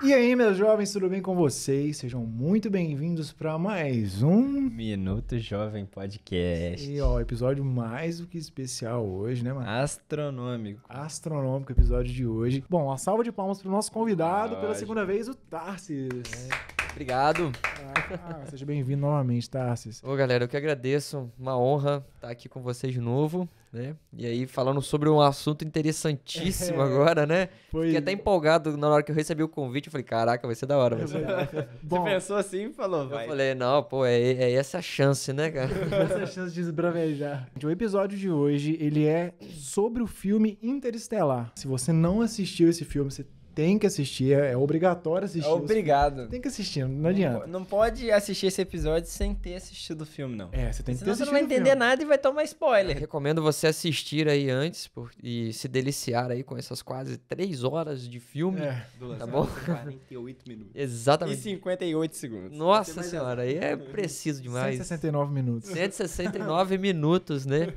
E aí, meus jovens, tudo bem com vocês? Sejam muito bem-vindos para mais um Minuto Jovem Podcast. E ó, episódio mais do que especial hoje, né, mano? Astronômico. Astronômico episódio de hoje. Bom, uma salva de palmas pro nosso convidado pela segunda vez, o Tarsis. É. Obrigado. Ah, ah, seja bem-vindo novamente, Tarsis. Ô, galera, eu que agradeço. Uma honra estar aqui com vocês de novo, né? E aí, falando sobre um assunto interessantíssimo é. agora, né? Foi... Fiquei até empolgado na hora que eu recebi o convite. Eu falei, caraca, vai ser da hora. Vai ser da hora. Bom, Você pensou assim e falou, vai. Eu falei, não, pô, é, é essa a chance, né, cara? essa é a chance de esbravejar. O episódio de hoje, ele é sobre o filme Interestelar. Se você não assistiu esse filme, você tem que assistir, é, é obrigatório assistir. obrigado. Os... Tem que assistir, não adianta. Não, pode assistir esse episódio sem ter assistido o filme, não. É, você tem que Senão ter assistido. Você não vai entender nada e vai tomar spoiler. Eu recomendo você assistir aí antes por... e se deliciar aí com essas quase três horas de filme. É. Duas tá bom? 48 minutos. Exatamente. E 58 segundos. Nossa senhora, aí é preciso demais. 169 minutos. 169 minutos, né?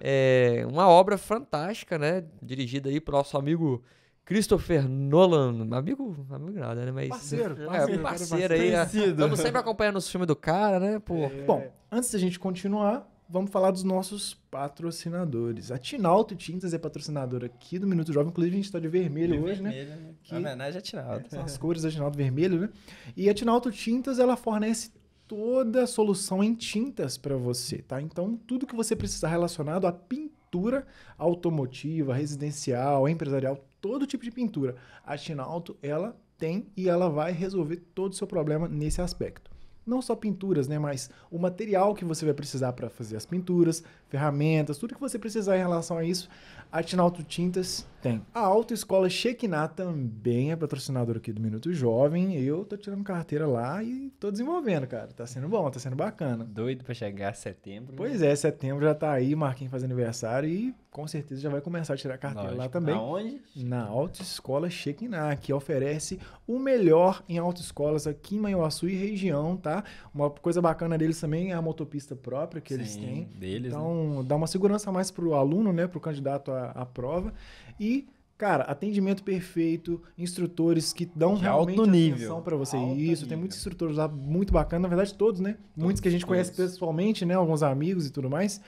É uma obra fantástica, né? Dirigida aí pro nosso amigo Christopher Nolan, amigo, amigo nada, né? Mas, parceiro, parceiro, é, parceiro, aí. Né? Parecido. Estamos sempre acompanhando os filmes do cara, né? Pô. É. Bom, antes da gente continuar, vamos falar dos nossos patrocinadores. A Tinalto Tintas é patrocinadora aqui do Minuto Jovem. Inclusive, a gente está de vermelho de hoje, né? vermelho, né? Que a homenagem à é Tinalto. são as cores da Tinalto vermelho, né? E a Tinalto Tintas, ela fornece toda a solução em tintas para você, tá? Então, tudo que você precisar relacionado à pintura automotiva, residencial, empresarial, todo tipo de pintura. A China alto ela tem e ela vai resolver todo o seu problema nesse aspecto. Não só pinturas, né, mas o material que você vai precisar para fazer as pinturas, ferramentas, tudo que você precisar em relação a isso, Artinalto Tintas tem. A Autoescola Chequiná também é patrocinadora aqui do Minuto Jovem. Eu tô tirando carteira lá e tô desenvolvendo, cara. Tá sendo bom, tá sendo bacana. Doido para chegar setembro. Né? Pois né? é, setembro já tá aí, Marquinhos faz aniversário e com certeza já vai começar a tirar carteira Lógico. lá também. Aonde? Na Autoescola Chequiná, que oferece o melhor em autoescolas aqui em Manhuaçu e região, tá? Uma coisa bacana deles também é a motopista própria que Sim, eles têm. Deles, né? então, né? dá uma segurança a mais pro aluno, né, pro candidato a a, prova. E Cara, atendimento perfeito, instrutores que dão de realmente alto nível. para você. Alto Isso, nível. tem muitos instrutores lá muito bacana, na verdade todos, né? Todos, muitos que a gente todos. conhece pessoalmente, né? Alguns amigos e tudo mais.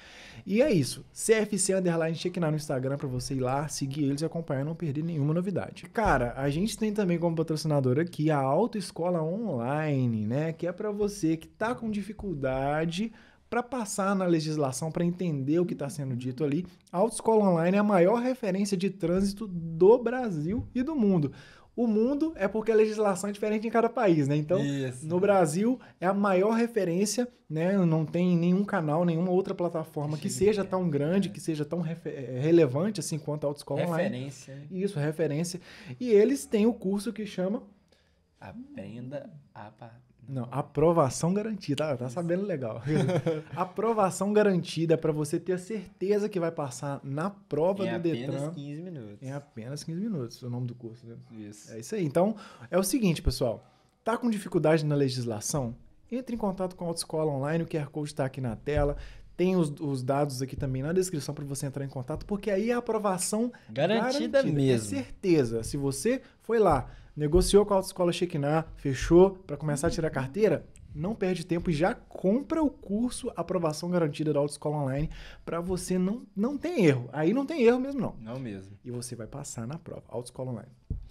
E é isso. CFC Underline Chequinar no Instagram para você ir lá, seguir eles e acompanhar, não perder nenhuma novidade. Cara, a gente tem também como patrocinador aqui a Autoescola Online, né? Que é para você que tá com dificuldade para passar na legislação, para entender o que está sendo dito ali. A Autoescola Online é a maior referência de trânsito do Brasil e do mundo. O mundo é porque a legislação é diferente em cada país, né? Então, Isso. no Brasil é a maior referência, né? Não tem nenhum canal, nenhuma outra plataforma que seja tão é. grande, que seja tão é, relevante assim quanto a Autoescola referência. Online. Referência. Isso, referência. E eles têm o curso que chama Aprenda a não, aprovação garantida. Ah, tá sabendo legal. aprovação garantida para você ter a certeza que vai passar na prova em do Detran. Em apenas 15 minutos. Em apenas 15 minutos, é o nome do curso, né? Isso. É isso aí. Então, é o seguinte, pessoal. Tá com dificuldade na legislação? Entre em contato com a Autoescola Online, o QR Code está aqui na tela. Tem os, os, dados aqui também na descrição para você entrar em contato, porque aí é a aprovação garantida, garantida é mesmo. É certeza. Se você foi lá, negociou com a autoescola chequinar fechou para começar a tirar carteira, não perde tempo e já compra o curso Aprovação Garantida da Autoescola Online para você não não tem erro. Aí não tem erro mesmo não. Não mesmo. E você vai passar na prova Autoescola Online.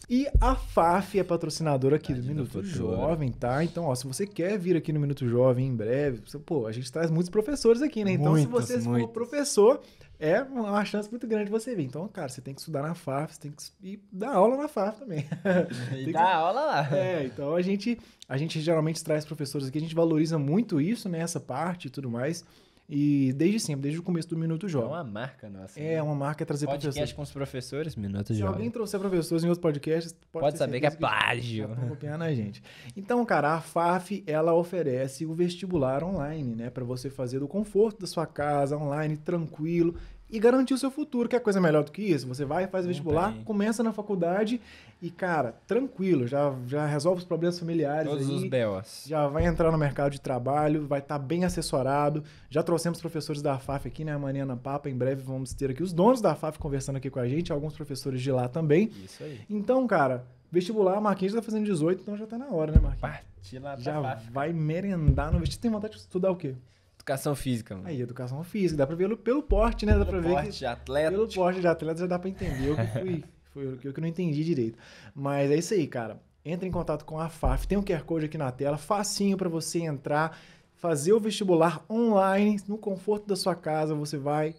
E a FAF é patrocinadora aqui ah, do Minuto né? Jovem, tá? Então, ó, se você quer vir aqui no Minuto Jovem em breve, você, pô, a gente traz muitos professores aqui, né? Então, muitos, se você for professor, é uma chance muito grande de você vir. Então, cara, você tem que estudar na FAF, você tem que ir dar aula na FAF também. E que... dar aula lá. É, então a gente, a gente geralmente traz professores aqui, a gente valoriza muito isso, né, essa parte e tudo mais. E desde sempre, desde o começo do Minuto é Jovem. É uma marca nossa. É, né? uma marca trazer podcast professores. Podcast com os professores, Minuto Jogo Jovem. Se alguém trouxer professores em outros podcasts, pode, pode saber que é plágio. Que tá copiando na gente. Então, cara, a FAF, ela oferece o vestibular online, né? para você fazer do conforto da sua casa, online, tranquilo e garantir o seu futuro. Quer é coisa melhor do que isso? Você vai, faz vestibular, começa na faculdade e, cara, tranquilo, já, já resolve os problemas familiares. Todos aí, os belas. Já vai entrar no mercado de trabalho, vai estar tá bem assessorado. Já trouxemos professores da FAF aqui, né? A Mariana Papa, em breve vamos ter aqui os donos da FAF conversando aqui com a gente, alguns professores de lá também. Isso aí. Então, cara, Vestibular, Marquinhos já tá fazendo 18, então já está na hora, né, Marquinhos? Parti lá tá Já vai merendar no vestibular. Tem vontade de estudar o quê? Educação física, mano. Aí, educação física. Dá pra ver pelo porte, né? Dá pelo pra porte Pelo porte de atleta. Pelo porte de atleta já dá pra entender. Eu que fui, foi o que não entendi direito. Mas é isso aí, cara. Entra em contato com a FAF. Tem um QR Code aqui na tela, facinho para você entrar, fazer o vestibular online, no conforto da sua casa. Você vai,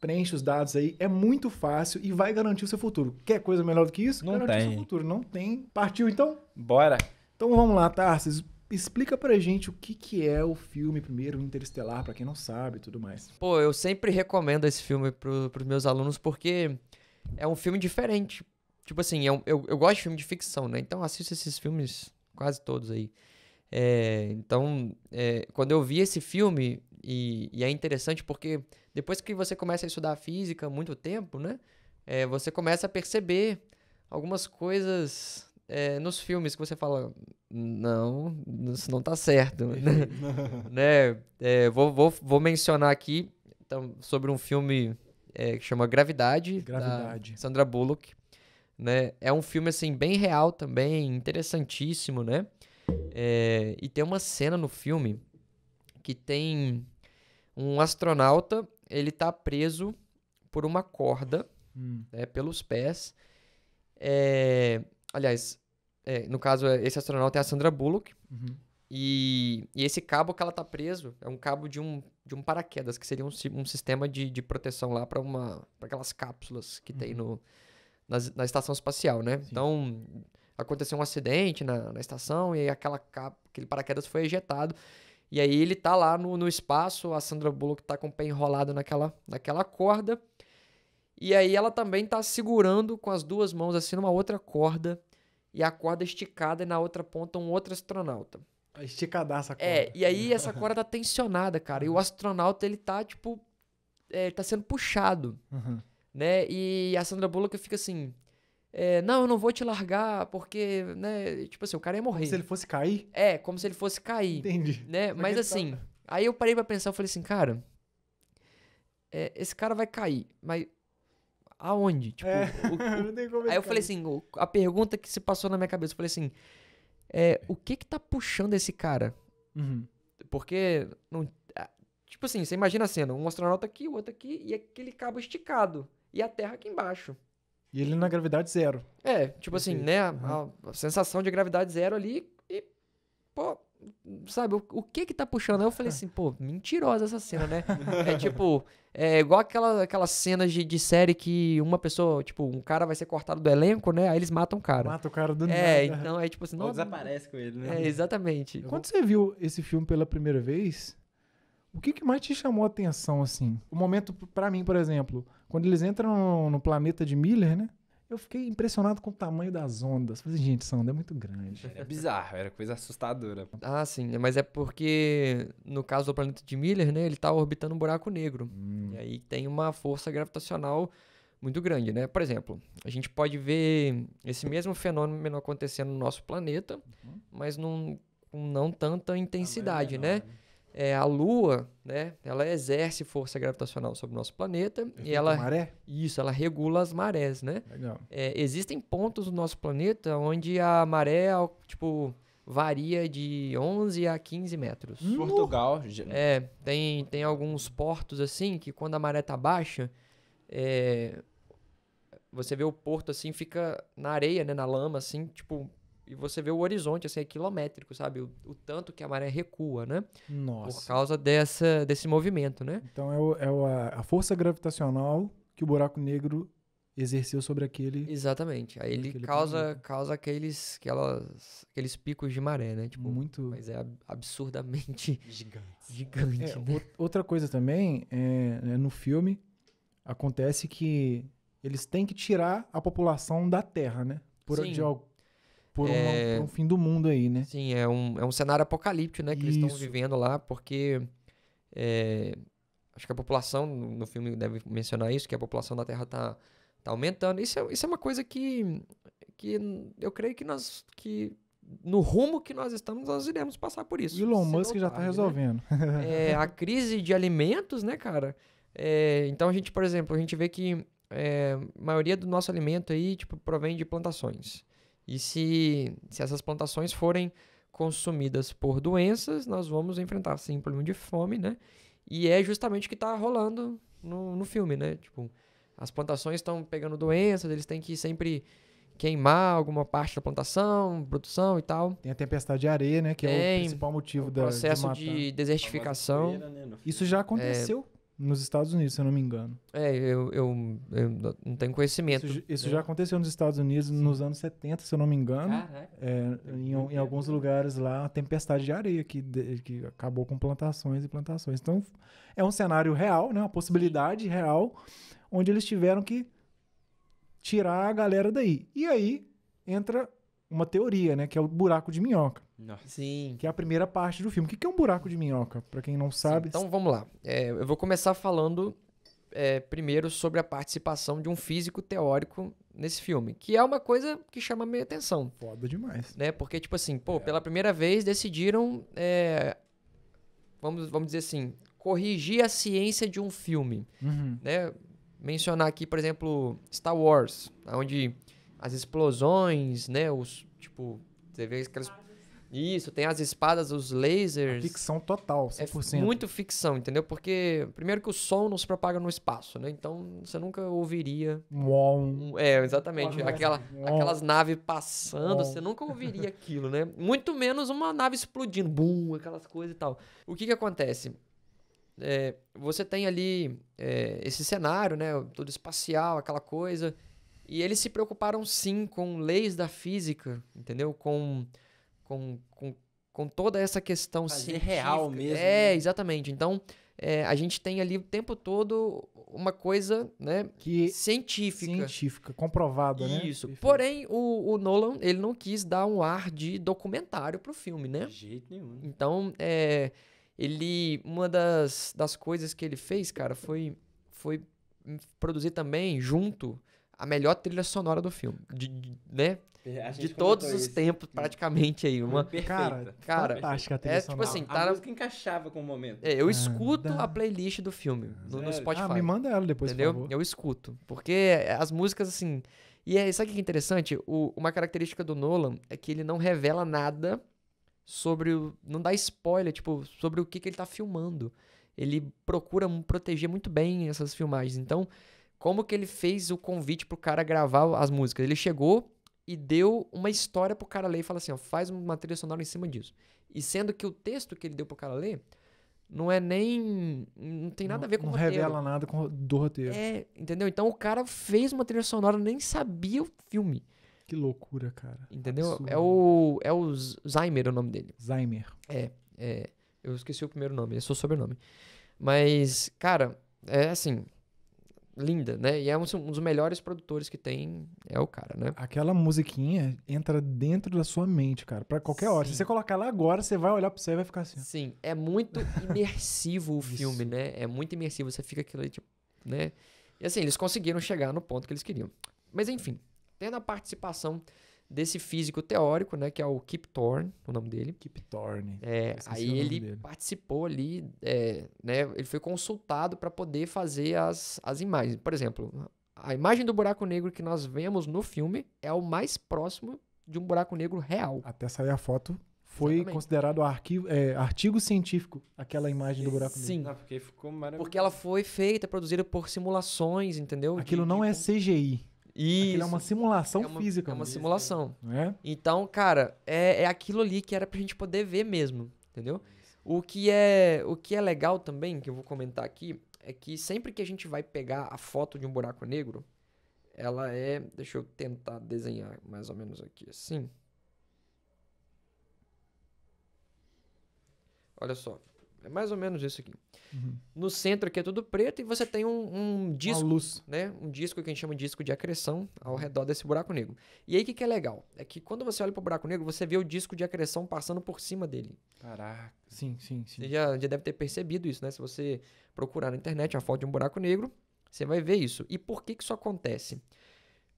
preenche os dados aí. É muito fácil e vai garantir o seu futuro. Quer coisa melhor do que isso? Não garantir tem. o seu futuro. Não tem. Partiu então? Bora. Então vamos lá, Tarsis explica pra gente o que, que é o filme primeiro, Interestelar, para quem não sabe e tudo mais. Pô, eu sempre recomendo esse filme pro, pros meus alunos porque é um filme diferente. Tipo assim, é um, eu, eu gosto de filme de ficção, né? Então assisto esses filmes quase todos aí. É, então, é, quando eu vi esse filme, e, e, é interessante porque depois que você começa a estudar física muito tempo, né? É, você começa a perceber algumas coisas é, nos filmes que você fala, não, isso não tá certo. Né? né? É, vou, vou, vou mencionar aqui então, sobre um filme é, que chama Gravidade, Gravidade. Sandra Bullock. Né? É um filme assim bem real também, interessantíssimo, né? É, e tem uma cena no filme que tem um astronauta, ele tá preso por uma corda, hum. né, pelos pés. É, Aliás, é, no caso, é, esse astronauta é a Sandra Bullock. Uhum. E, e, esse cabo que ela tá preso é um cabo de um, de um paraquedas, que seria um, um sistema de, de proteção lá para uma aquelas cápsulas que uhum. tem no, na, na, estação espacial, né? Sim. Então, aconteceu um acidente na, na estação e aquela aquele paraquedas foi ejetado. E aí ele tá lá no, no espaço, a Sandra Bullock tá com o pé enrolado naquela, naquela corda. E aí ela também está segurando com as duas mãos assim numa outra corda e a corda esticada e na outra ponta um outro astronauta. É esticada essa é, corda. É, e aí essa corda tá tensionada, cara. E o astronauta, ele tá, tipo, é, tá sendo puxado, uhum. né? E a Sandra Bullock fica assim, é, não, eu não vou te largar, porque, né? Tipo assim, o cara ia morrer. Como se ele fosse cair? É, como se ele fosse cair. Entendi. Né? Mas tá assim, tá... aí eu parei pra pensar, eu falei assim, cara... É, esse cara vai cair, mas aonde? Tipo, é, o, não tem como aí eu falei assim, o, a pergunta que se passou na minha cabeça, eu falei assim, é, o que que tá puxando esse cara? Uhum. Porque, não, tipo assim, você imagina a cena, um astronauta aqui, o outro aqui, e aquele cabo esticado, e a Terra aqui embaixo. E ele na gravidade zero. É, tipo assim, né, uhum. a, a sensação de gravidade zero ali, e, pô, sabe, o, o que que tá puxando? Aí eu falei ah. assim, pô, mentirosa essa cena, né? é tipo, é igual aquela, aquelas cenas de, de série que uma pessoa, tipo, um cara vai ser cortado do elenco, né? Aí eles matam o cara. Mata o cara do é, nada É, então é tipo assim... não, desaparece com ele, né? É, exatamente. Quando você viu esse filme pela primeira vez, o que, que mais te chamou a atenção, assim? O momento, para mim, por exemplo, quando eles entram no, no planeta de Miller, né? Eu fiquei impressionado com o tamanho das ondas. Falei, assim, gente, essa onda é muito grande. É bizarro, era coisa assustadora. Ah, sim, é, mas é porque, no caso do planeta de Miller, né, ele está orbitando um buraco negro. Hum. E aí tem uma força gravitacional muito grande, né? Por exemplo, a gente pode ver esse mesmo fenômeno acontecendo no nosso planeta, uhum. mas num, com não tanta intensidade, ah, é né? Não, né? É, a Lua, né, ela exerce força gravitacional sobre o nosso planeta Existe e ela maré? isso, ela regula as marés, né? É, existem pontos no nosso planeta onde a maré tipo varia de 11 a 15 metros. Hum. Portugal, é, tem tem alguns portos assim que quando a maré tá baixa, é, você vê o porto assim fica na areia, né, na lama assim, tipo e você vê o horizonte, assim, é quilométrico, sabe? O, o tanto que a maré recua, né? Nossa. Por causa dessa, desse movimento, né? Então é, o, é o, a força gravitacional que o buraco negro exerceu sobre aquele. Exatamente. Aí ele causa, causa aqueles, aquelas, aqueles picos de maré, né? Tipo, Muito. Mas é absurdamente gigante. gigante é, né? Outra coisa também é, né, no filme acontece que eles têm que tirar a população da Terra, né? Por, Sim. de, por, uma, é, por um fim do mundo aí, né? Sim, é um, é um cenário apocalíptico, né? Que Isso. eles estão vivendo lá, porque é, acho que a população, no filme deve mencionar isso, que a população da Terra está tá aumentando. Isso é, isso é uma coisa que, que eu creio que nós, que no rumo que nós estamos, nós iremos passar por isso. Elon Musk já está né? resolvendo. Né? É, a crise de alimentos, né, cara? É, então a gente, por exemplo, a gente vê que é, a maioria do nosso alimento aí, tipo, provém de plantações. E se, se essas plantações forem consumidas por doenças, nós vamos enfrentar sim um problema de fome, né? E é justamente o que está rolando no, no filme, né? Tipo, as plantações estão pegando doenças, eles têm que sempre queimar alguma parte da plantação, produção e tal. Tem a tempestade de areia, né? Que Tem, é o principal motivo o é da processo de, de desertificação. Né, Isso já aconteceu. É, nos Estados Unidos, se eu não me engano. É, eu, eu, eu não tenho conhecimento. Isso, isso é. já aconteceu nos Estados Unidos Sim. nos anos 70, se eu não me engano. É, em, em, alguns lugares lá, tempestade de areia que, de, que acabou com plantações e plantações. Então, é um cenário real, né? uma possibilidade real, onde eles tiveram que tirar a galera daí. E aí entra uma teoria, né? Que é o buraco de minhoca. Nossa. Sim. Que é a primeira parte do filme. O que é um buraco de minhoca, para quem não sabe? Sim, então vamos lá. É, eu vou começar falando é, primeiro sobre a participação de um físico teórico nesse filme, que é uma coisa que chama minha atenção. Foda demais. Né? Porque, tipo assim, pô, é. pela primeira vez decidiram, é, vamos, vamos dizer assim, corrigir a ciência de um filme. Uhum. Né? Mencionar aqui, por exemplo, Star Wars, onde as explosões, né, os, tipo, você vê aquelas isso, tem as espadas, os lasers. A ficção total, 100%. É muito ficção, entendeu? Porque, primeiro que o som não se propaga no espaço, né? Então, você nunca ouviria... é, exatamente. Aquela, aquelas naves passando, você nunca ouviria aquilo, né? Muito menos uma nave explodindo, bum, aquelas coisas e tal. O que que acontece? É, você tem ali é, esse cenário, né? Todo espacial, aquela coisa. E eles se preocuparam, sim, com leis da física, entendeu? Com com, com, com toda essa questão Fazer científica. real mesmo. É, né? exatamente. Então, é, a gente tem ali o tempo todo uma coisa né, que científica. Científica, comprovada, Isso. né? Isso. Porém, o, o, Nolan ele não quis dar um ar de documentário pro filme, né? De jeito nenhum. Então, é, ele uma das, das coisas que ele fez, cara, foi, foi produzir também junto a melhor trilha sonora do filme. De, de né? É, de todos os isso. tempos, praticamente aí. Uma... Perfeita. Cara, cara fantástica a é trilha é, sonora. Tipo assim, tá... A música encaixava com o momento. É, eu ah, escuto dá. a playlist do filme no, no, Spotify. Ah, me manda ela depois, entendeu? Eu escuto. Porque as músicas, assim... E é, sabe o que é interessante? O, uma característica do Nolan é que ele não revela nada sobre o... Não dá spoiler, tipo, sobre o que, que ele tá filmando. Ele procura proteger muito bem essas filmagens. Então como que ele fez o convite pro cara gravar as músicas? Ele chegou e deu uma história pro cara ler e fala assim, ó, faz uma trilha sonora em cima disso. E sendo que o texto que ele deu pro cara ler não é nem. Não tem nada não, a ver com o roteiro. Não revela nada com, do roteiro. É, entendeu? Então o cara fez uma trilha sonora, nem sabia o filme. Que loucura, cara. Entendeu? Absurdo. É o. É o Zaimer o nome dele. Zaimer. É, é. Eu esqueci o primeiro nome, é só sobrenome. Mas, cara, é assim linda, né? E é um, um, dos melhores produtores que tem, é o cara, né? Aquela musiquinha entra dentro da sua mente, cara, para qualquer Sim. hora. Se você colocar lá agora, você vai olhar para você e vai ficar assim. Sim, é muito imersivo o filme, né? É muito imersivo, você fica aquilo ali, tipo, né? E assim, eles conseguiram chegar no ponto que eles queriam. Mas enfim, tendo a participação desse físico teórico, né, que é o Kip Thorne, o nome dele. Kip Thorne. É, aí ele dele. participou ali, é, né, ele foi consultado para poder fazer as, as imagens. Por exemplo, a imagem do buraco negro que nós vemos no filme é o mais próximo de um buraco negro real. Até sair a foto foi Exatamente. considerado arquivo, é, artigo científico aquela imagem do buraco negro. Sim. porque ficou maravilhoso. Porque ela foi feita, produzida por simulações, entendeu? Aquilo de, não de... é CGI. É isso. é uma simulação é uma, física. É uma simulação. É? Então, cara, é, é aquilo ali que era pra gente poder ver mesmo, entendeu? O que, é, o que é legal também, que eu vou comentar aqui, é que sempre que a gente vai pegar a foto de um buraco negro, ela é... Deixa eu tentar desenhar mais ou menos aqui assim. Olha só. É mais ou menos isso aqui. Uhum. No centro aqui é tudo preto e você tem um, um disco, Uma luz. né? Um disco que a gente chama de disco de acreção ao redor desse buraco negro. E aí o que, que é legal? É que quando você olha para o buraco negro, você vê o disco de acreção passando por cima dele. Caraca. Sim, sim, sim. Você já, já deve ter percebido isso, né? Se você procurar na internet a foto de um buraco negro, você vai ver isso. E por que, que isso acontece?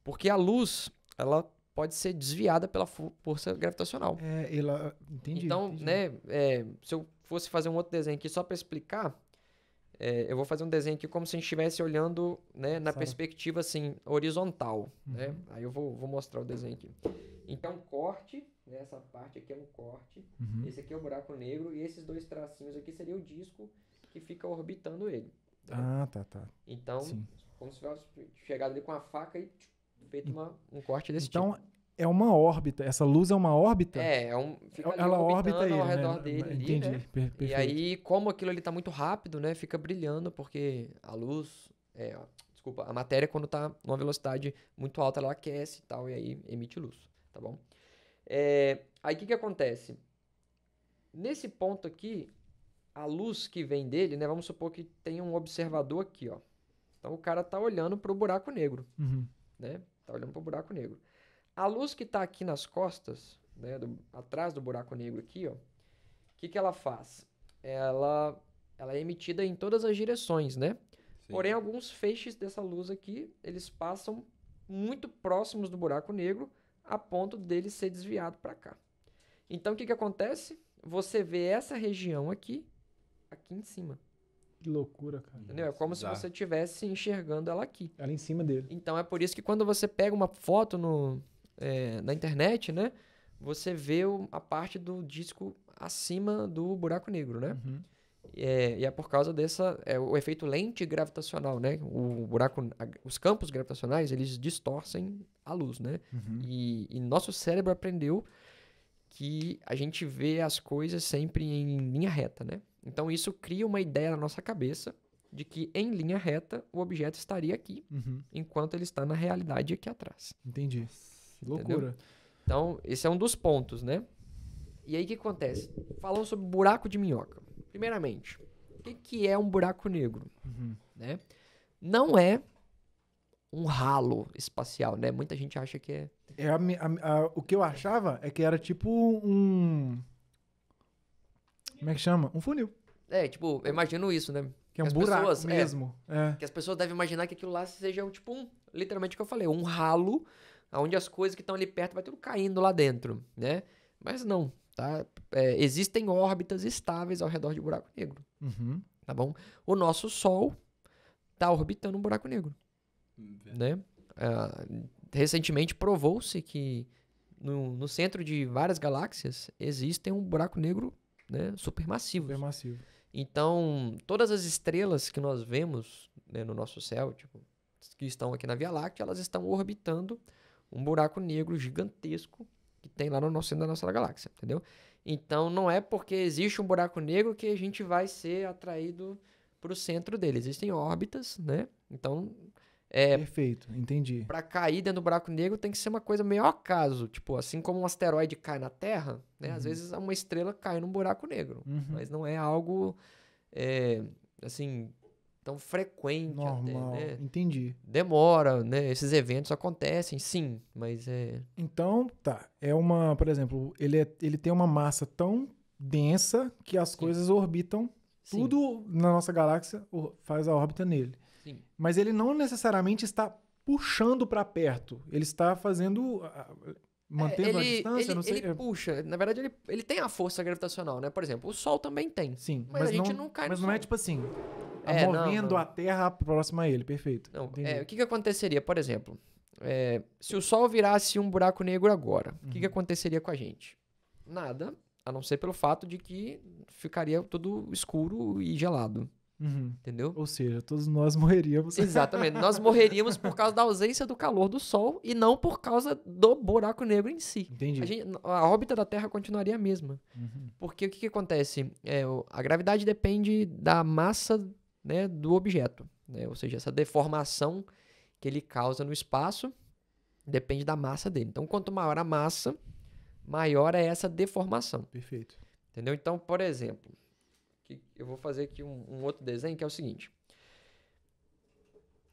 Porque a luz, ela pode ser desviada pela força gravitacional. É, ela... Entendi. Então, entendi. né? É, se eu fosse fazer um outro desenho aqui só para explicar, é, eu vou fazer um desenho aqui como se a gente estivesse olhando né, na perspectiva assim, horizontal. Né? Uhum. Né? Aí eu vou, vou mostrar o desenho aqui. Então, é corte, né, essa parte aqui é um corte, uhum. esse aqui é o buraco negro, e esses dois tracinhos aqui seria o disco que fica orbitando ele. Né? Ah, tá, tá. Então, Sim. como se tivesse chegado ali com a faca e tipo, feito uma, um corte desse então, tipo. Então, é uma órbita. Essa luz é uma órbita? É, é um, ela órbita aí, ao né? redor né? dele. Entendi, ali, né? per perfeito. E aí, como aquilo ali está muito rápido, né? Fica brilhando, porque a luz. É, desculpa, a matéria, quando está numa velocidade muito alta, ela aquece e tal, e aí emite luz, tá bom? É, aí o que, que acontece? Nesse ponto aqui, a luz que vem dele, né? Vamos supor que tem um observador aqui, ó. Então o cara tá olhando para o buraco negro, uhum. né? Tá olhando para o buraco negro. A luz que está aqui nas costas, né, do, atrás do buraco negro aqui, o que, que ela faz? Ela, ela é emitida em todas as direções, né? Sim. Porém, alguns feixes dessa luz aqui, eles passam muito próximos do buraco negro, a ponto dele ser desviado para cá. Então, o que, que acontece? Você vê essa região aqui, aqui em cima. Que loucura, cara. Entendeu? É como Exato. se você estivesse enxergando ela aqui. Ela em cima dele. Então é por isso que quando você pega uma foto no, é, na internet, né? Você vê o, a parte do disco acima do buraco negro, né? Uhum. É, e é por causa dessa é, o efeito lente gravitacional, né? O buraco, a, os campos gravitacionais eles distorcem a luz, né? Uhum. E, e nosso cérebro aprendeu que a gente vê as coisas sempre em linha reta, né? Então isso cria uma ideia na nossa cabeça de que em linha reta o objeto estaria aqui, uhum. enquanto ele está na realidade aqui atrás. Entendi. Loucura. Entendeu? Então, esse é um dos pontos, né? E aí o que acontece? Falando sobre buraco de minhoca. Primeiramente, o que, que é um buraco negro? Uhum. Né? Não é um ralo espacial, né? Muita gente acha que é. é a, a, a, o que eu achava é que era tipo um. Como é que chama? Um funil. É, tipo, eu imagino isso, né? Que é um buraco pessoas, é. mesmo. É, é. Que as pessoas devem imaginar que aquilo lá seja um, tipo um. Literalmente o que eu falei, um ralo onde as coisas que estão ali perto vai tudo caindo lá dentro, né? Mas não, tá? É, existem órbitas estáveis ao redor de buraco negro, uhum. tá bom? O nosso Sol está orbitando um buraco negro, uhum. né? Uh, recentemente provou-se que no, no, centro de várias galáxias existem um buraco negro né, supermassivo. Supermassivo. Então, todas as estrelas que nós vemos né, no nosso céu, tipo, que estão aqui na Via Láctea, elas estão orbitando um buraco negro gigantesco que tem lá no nosso centro da nossa galáxia, entendeu? Então não é porque existe um buraco negro que a gente vai ser atraído para o centro dele. Existem órbitas, né? Então é, Perfeito, entendi. Para cair dentro do buraco negro tem que ser uma coisa meio acaso. Tipo, assim como um asteroide cai na Terra, né? Uhum. Às vezes uma estrela cai num buraco negro. Uhum. Mas não é algo, é, assim, tão frequente. Normal, até, né? entendi. Demora, né? Esses eventos acontecem, sim, mas é... Então, tá. É uma, por exemplo, ele, é, ele tem uma massa tão densa que as sim. coisas orbitam. Sim. Tudo na nossa galáxia faz a órbita nele. Sim. Mas ele não necessariamente está puxando para perto. Ele está fazendo. Mantendo é, ele, a distância, ele, não sei. Ele é puxa. Na verdade, ele, ele tem a força gravitacional, né? Por exemplo, o Sol também tem. Sim. Mas, mas a gente não, não cai Mas não é sol. é tipo assim. É, movendo é, não, não. a Terra próxima a ele, perfeito. Não, é, o que, que aconteceria, por exemplo, é, se o Sol virasse um buraco negro agora, o uhum. que, que uhum. aconteceria com a gente? Nada, a não ser pelo fato de que ficaria tudo escuro e gelado. Uhum. Entendeu? Ou seja, todos nós morreríamos. Exatamente. Nós morreríamos por causa da ausência do calor do Sol e não por causa do buraco negro em si. Entendi. A, gente, a órbita da Terra continuaria a mesma. Uhum. Porque o que, que acontece? É, a gravidade depende da massa né, do objeto. Né? Ou seja, essa deformação que ele causa no espaço depende da massa dele. Então, quanto maior a massa, maior é essa deformação. Perfeito. Entendeu? Então, por exemplo, eu vou fazer aqui um, um outro desenho que é o seguinte.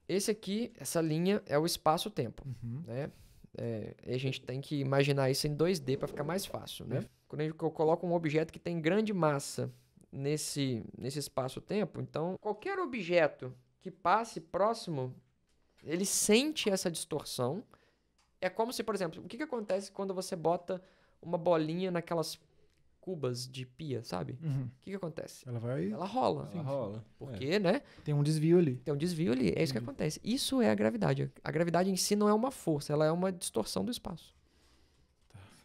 Esse aqui, essa linha, é o espaço-tempo. Uhum. Né? É, a gente tem que imaginar isso em 2D para ficar mais fácil. Né? É. Quando eu coloco um objeto que tem grande massa nesse, nesse espaço-tempo. Então, qualquer objeto que passe próximo, ele sente essa distorção. É como se, por exemplo, o que, que acontece quando você bota uma bolinha naquelas cubas de pia, sabe? Uhum. O uhum. que, que acontece? Ela vai. Ela rola. Ela rola. É. Porque, é. né? Tem um desvio ali. Tem um desvio ali. É isso que acontece. Isso é a gravidade. A gravidade em si não é uma força, ela é uma distorção do espaço.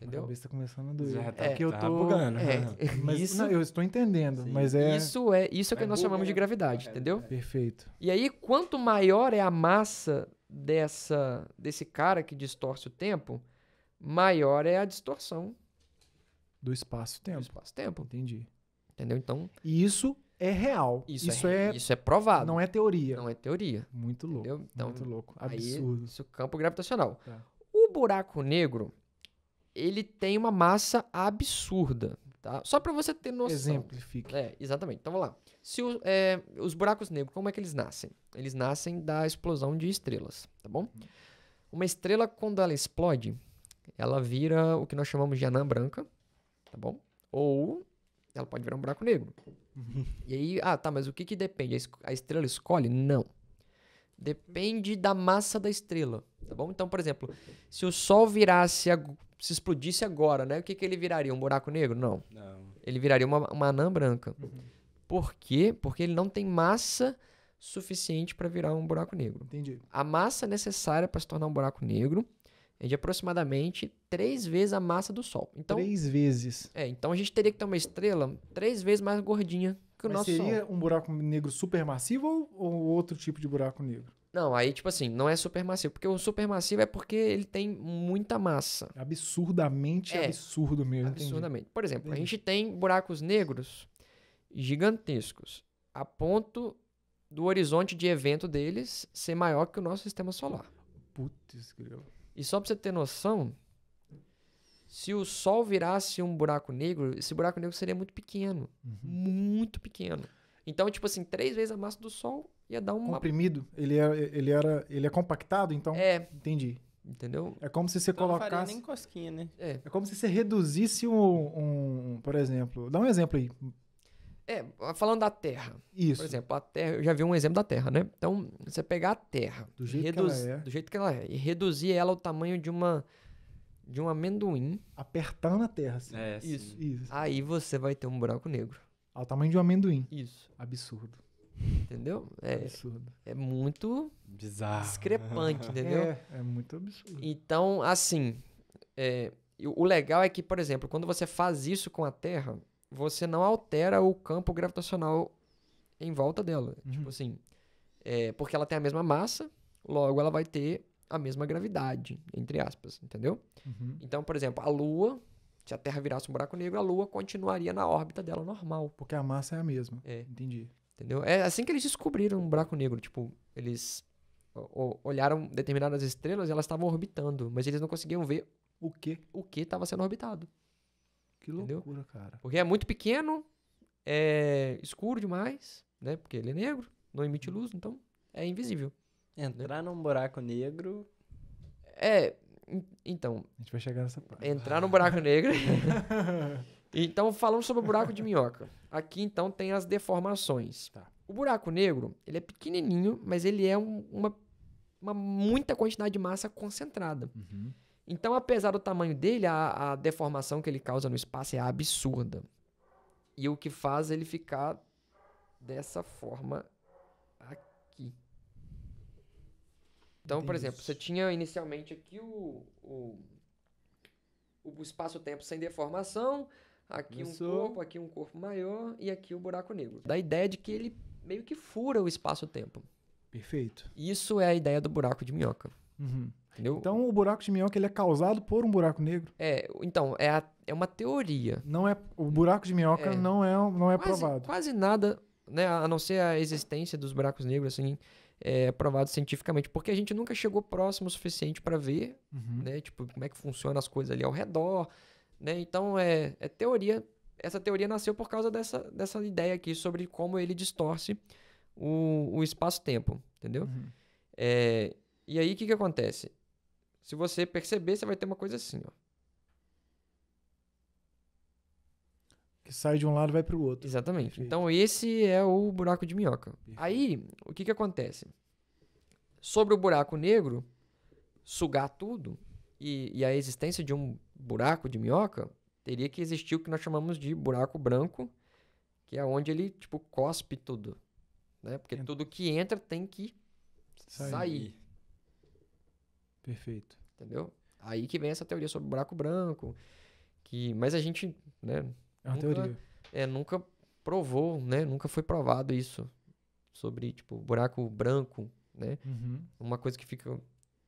Entendeu? A cabeça começando a doer. Já tá, é, eu tá tô... É. bugando. É, mas, isso... Não, eu estou entendendo, Sim. mas é... Isso é, isso é o que é nós chamamos de gravidade, é. entendeu? Perfeito. E aí, quanto maior é a massa dessa, desse cara que distorce o tempo, maior é a distorção. Do espaço-tempo. Do espaço-tempo. Entendi. Entendeu? Então... E isso é real. Isso, isso é, é, isso é provado. Não é teoria. Não é teoria. Muito louco. Entendeu? Então, muito louco. Absurdo. Aí, isso é o campo gravitacional. Tá. O buraco negro, ele tem uma massa absurda. Tá? Só para você ter noção. Exemplifique. É, exatamente. Então vamos lá. Se o, é, os buracos negros, como é que eles nascem? Eles nascem da explosão de estrelas, tá bom? Uma estrela, quando ela explode, ela vira o que nós chamamos de anã branca, tá bom? Ou ela pode virar um buraco negro. Uhum. E aí, ah, tá, mas o que que depende? A estrela escolhe? Não. Depende da massa da estrela, tá bom? Então, por exemplo, se o Sol virasse se explodisse agora, né? O que, que ele viraria? Um buraco negro? Não. não. Ele viraria uma, uma anã branca. Uhum. Por quê? Porque ele não tem massa suficiente para virar um buraco negro. Entendi. A massa necessária para se tornar um buraco negro é de aproximadamente três vezes a massa do Sol. Então, três vezes. É, então a gente teria que ter uma estrela três vezes mais gordinha que o Mas nosso seria Sol. Seria um buraco negro supermassivo ou, ou outro tipo de buraco negro? Não, aí, tipo assim, não é supermassivo. Porque o supermassivo é porque ele tem muita massa. Absurdamente é, absurdo mesmo. Absurdamente. Entendi. Por exemplo, entendi. a gente tem buracos negros gigantescos, a ponto do horizonte de evento deles ser maior que o nosso sistema solar. Putz, grilo. E só pra você ter noção, se o Sol virasse um buraco negro, esse buraco negro seria muito pequeno. Uhum. Muito pequeno. Então, tipo assim, três vezes a massa do Sol ia dar um comprimido. Ele era, é, ele era, ele é compactado, então. É. Entendi. Entendeu? É como se você então colocasse. Não nem cosquinha, né? É. é como se você reduzisse um, um, por exemplo, dá um exemplo aí. É, falando da Terra. Isso. Por exemplo, a Terra, eu já vi um exemplo da Terra, né? Então, você pegar a Terra, do jeito reduz, que ela é, do jeito que ela é, e reduzir ela ao tamanho de uma de um amendoim, apertando a Terra, assim. É, isso, isso. Aí você vai ter um buraco negro. Ao tamanho de um amendoim. Isso. Absurdo. Entendeu? É, absurdo. É muito bizarro. Discrepante, entendeu? É, é muito absurdo. Então, assim, é, o legal é que, por exemplo, quando você faz isso com a Terra, você não altera o campo gravitacional em volta dela. Uhum. Tipo assim, é, porque ela tem a mesma massa, logo ela vai ter a mesma gravidade, entre aspas, entendeu? Uhum. Então, por exemplo, a Lua, se a Terra virasse um buraco negro, a Lua continuaria na órbita dela normal. Porque a massa é a mesma. É. Entendi. Entendeu? É assim que eles descobriram um buraco negro. Tipo, eles olharam determinadas estrelas e elas estavam orbitando, mas eles não conseguiam ver o que o que estava sendo orbitado. Que loucura, cara. Porque é muito pequeno, é escuro demais, né? Porque ele é negro, não emite luz, então é invisível. Entrar num buraco negro. É, então. A gente vai chegar nessa parte. Entrar num buraco negro Então, falando sobre o buraco de minhoca. Aqui, então, tem as deformações. Tá. O buraco negro, ele é pequenininho, mas ele é um, uma, uma muita quantidade de massa concentrada. Uhum. Então, apesar do tamanho dele, a, a, deformação que ele causa no espaço é absurda. E o que faz ele ficar dessa forma aqui. Então, por exemplo, você tinha inicialmente aqui o, o, o espaço-tempo sem deformação, Aqui um corpo, aqui um corpo maior e aqui o buraco negro. Da ideia de que ele meio que fura o espaço-tempo. Perfeito. Isso é a ideia do buraco de minhoca. Uhum. Entendeu? Então o buraco de minhoca ele é causado por um buraco negro? É, então, é, a, é uma teoria. Não é, o buraco de minhoca é. não é, não é quase, provado. Quase nada, né, a não ser a existência dos buracos negros, assim, é provado cientificamente, porque a gente nunca chegou próximo o suficiente para ver, uhum. né, tipo, como é que funcionam as coisas ali ao redor, né? Então, é, é teoria. Essa teoria nasceu por causa dessa, dessa ideia aqui sobre como ele distorce o, o espaço-tempo, entendeu? Uhum. É, e aí, o que, que acontece? Se você perceber, você vai ter uma coisa assim, ó. Que sai de um lado e vai para o outro. Exatamente. Perfeito. Então, esse é o buraco de minhoca. Perfeito. Aí, o que, que acontece? Sobre o buraco negro, sugar tudo e, e a existência de um buraco de minhoca, teria que existir o que nós chamamos de buraco branco, que é onde ele, tipo, cospe tudo. Né? Porque entra. tudo que entra tem que sair. sair. Perfeito. Entendeu? Aí que vem essa teoria sobre buraco branco, que mas a gente, né, é uma nunca, teoria. É, nunca provou, né? Nunca foi provado isso sobre tipo buraco branco, né? Uhum. Uma coisa que fica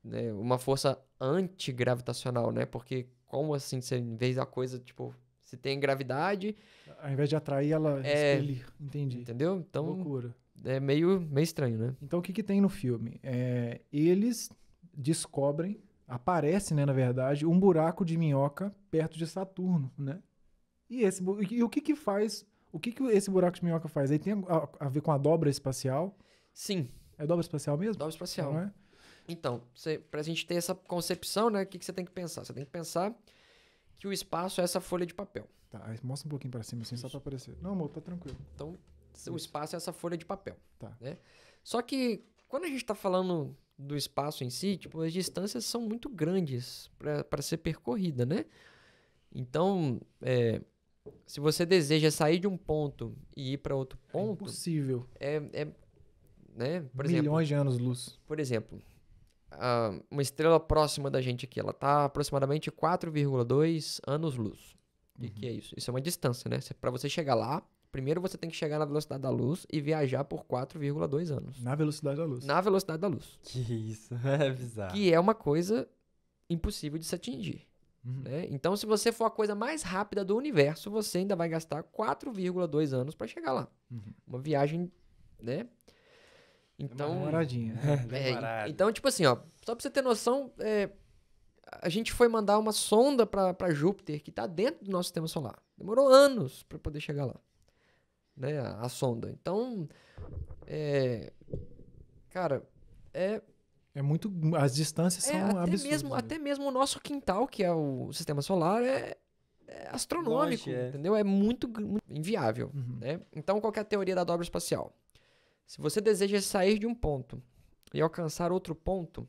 né, uma força antigravitacional, né? Porque como assim? Você, em vez da coisa, tipo, se tem gravidade. Ao invés de atrair, ela é, expelir. Entendi. Entendeu? Então. Loucura. É meio, meio estranho, né? Então o que, que tem no filme? É, eles descobrem, aparece, né, na verdade, um buraco de minhoca perto de Saturno, né? E, esse, e o que que faz. O que, que esse buraco de minhoca faz? Ele tem a, a ver com a dobra espacial? Sim. É dobra espacial mesmo? Dobra espacial. Não é? Então, para a gente ter essa concepção, né, o que, que você tem que pensar? Você tem que pensar que o espaço é essa folha de papel. Tá, mostra um pouquinho para cima, assim, Isso. só para aparecer. Não, amor, tá tranquilo. Então, Isso. o espaço é essa folha de papel. Tá. Né? Só que, quando a gente está falando do espaço em si, tipo, as distâncias são muito grandes para ser percorrida, né? Então, é, se você deseja sair de um ponto e ir para outro é ponto... É impossível. É, é né? Por Milhões exemplo, de anos-luz. Por exemplo, uh, uma estrela próxima da gente aqui, ela está aproximadamente 4,2 anos-luz. O uhum. que é isso? Isso é uma distância, né? Para você chegar lá, primeiro você tem que chegar na velocidade da luz e viajar por 4,2 anos. Na velocidade da luz. Na velocidade da luz. Que isso, é bizarro. Que é uma coisa impossível de se atingir. Uhum. Né? Então, se você for a coisa mais rápida do universo, você ainda vai gastar 4,2 anos para chegar lá. Uhum. Uma viagem né, então, moradinha. Né? É, então, tipo assim, ó, só pra você ter noção, é, a gente foi mandar uma sonda para Júpiter, que está dentro do nosso sistema solar. Demorou anos para poder chegar lá, né, a, a sonda. Então, é, cara, é... É muito... As distâncias é, são até absurdas. Mesmo, né? Até mesmo o nosso quintal, que é o sistema solar, é, é astronômico, Longe, é. entendeu? É muito, muito inviável, uhum. né? Então, qual é a teoria da dobra espacial? Se você deseja sair de um ponto e alcançar outro ponto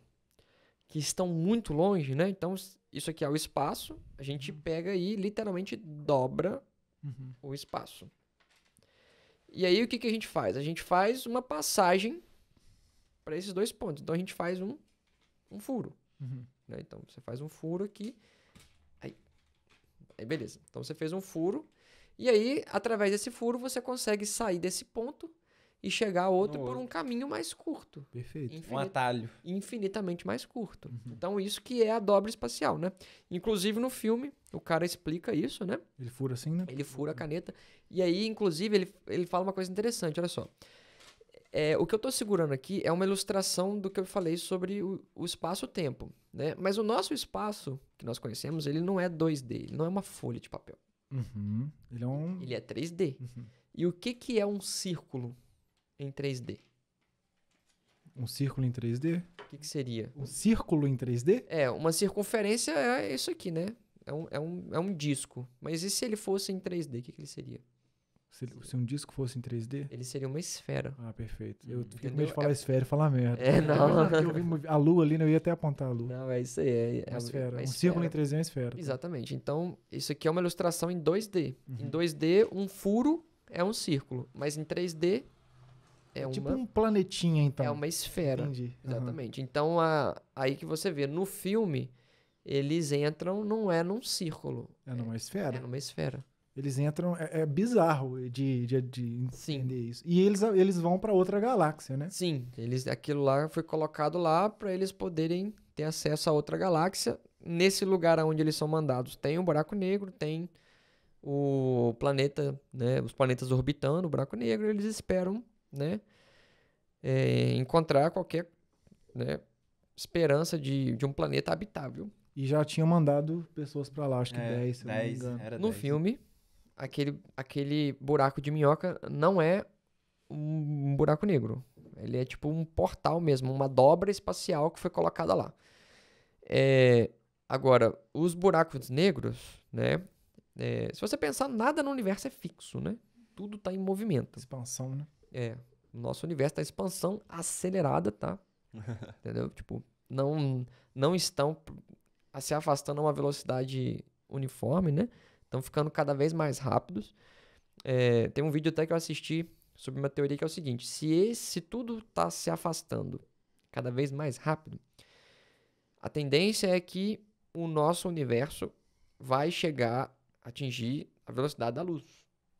que estão muito longe, né? Então, isso aqui é o espaço, a gente uhum. pega e literalmente dobra uhum. o espaço. E aí, o que, que a gente faz? A gente faz uma passagem para esses dois pontos. Então, a gente faz um, um furo. Uhum. Né? Então, você faz um furo aqui. Aí. aí, beleza. Então, você fez um furo. E aí, através desse furo, você consegue sair desse ponto e chegar a outro por um caminho mais curto. Perfeito. Infinit um atalho. Infinitamente mais curto. Uhum. Então, isso que é a dobra espacial, né? Inclusive, no filme, o cara explica isso, né? Ele fura assim, né? Ele fura a caneta. E aí, inclusive, ele, ele fala uma coisa interessante, olha só. É, o que eu estou segurando aqui é uma ilustração do que eu falei sobre o, o espaço-tempo, né? Mas o nosso espaço, que nós conhecemos, ele não é 2D, ele não é uma folha de papel. Uhum. Ele é um... Ele é 3D. Uhum. E o que, que é um círculo? em 3D? Um círculo em 3D? O que, que seria? Um círculo em 3D? É, uma circunferência é isso aqui, né? É um, é um, é um disco. Mas e se ele fosse em 3D? O que, que ele seria? Se, se, um disco fosse em 3D? Ele seria uma esfera. Ah, perfeito. Eu Entendeu? fiquei com medo de falar é... esfera e falar merda. É, não. Eu vi a lua ali, né? eu ia até apontar a lua. Não, é isso aí. É, é uma esfera. É uma um esfera. círculo em 3D é uma esfera. Tá? Exatamente. Então, isso aqui é uma ilustração em 2D. Uhum. Em 2D, um furo é um círculo. Mas em 3D, é, é tipo uma, um planetinha, então. É uma esfera. Entendi. Exatamente. Uhum. Então, a, aí que você vê, no filme, eles entram, não é num círculo. É numa é, esfera. É numa esfera. Eles entram, é, é bizarro de, de, de entender Sim. isso. E eles, eles vão para outra galáxia, né? Sim, eles, aquilo lá foi colocado lá para eles poderem ter acesso a outra galáxia. Nesse lugar aonde eles são mandados tem um buraco negro, tem o planeta, né, os planetas orbitando o buraco negro, eles esperam né? É, encontrar qualquer né, esperança de, de um planeta habitável. E já tinha mandado pessoas para lá, acho que é, 10, se não me engano. no né? filme, aquele, aquele buraco de minhoca não é um buraco negro. Ele é tipo um portal mesmo, uma dobra espacial que foi colocada lá. É, agora, os buracos negros, né? É, se você pensar, nada no universo é fixo, né? Tudo está em movimento. Expansão, né? É, nosso universo está expansão acelerada, tá? Entendeu? Tipo, não, não estão se afastando a uma velocidade uniforme, né? Estão ficando cada vez mais rápidos. É, tem um vídeo até que eu assisti sobre uma teoria que é o seguinte: se, esse, se tudo está se afastando cada vez mais rápido, a tendência é que o nosso universo vai chegar, atingir a velocidade da luz.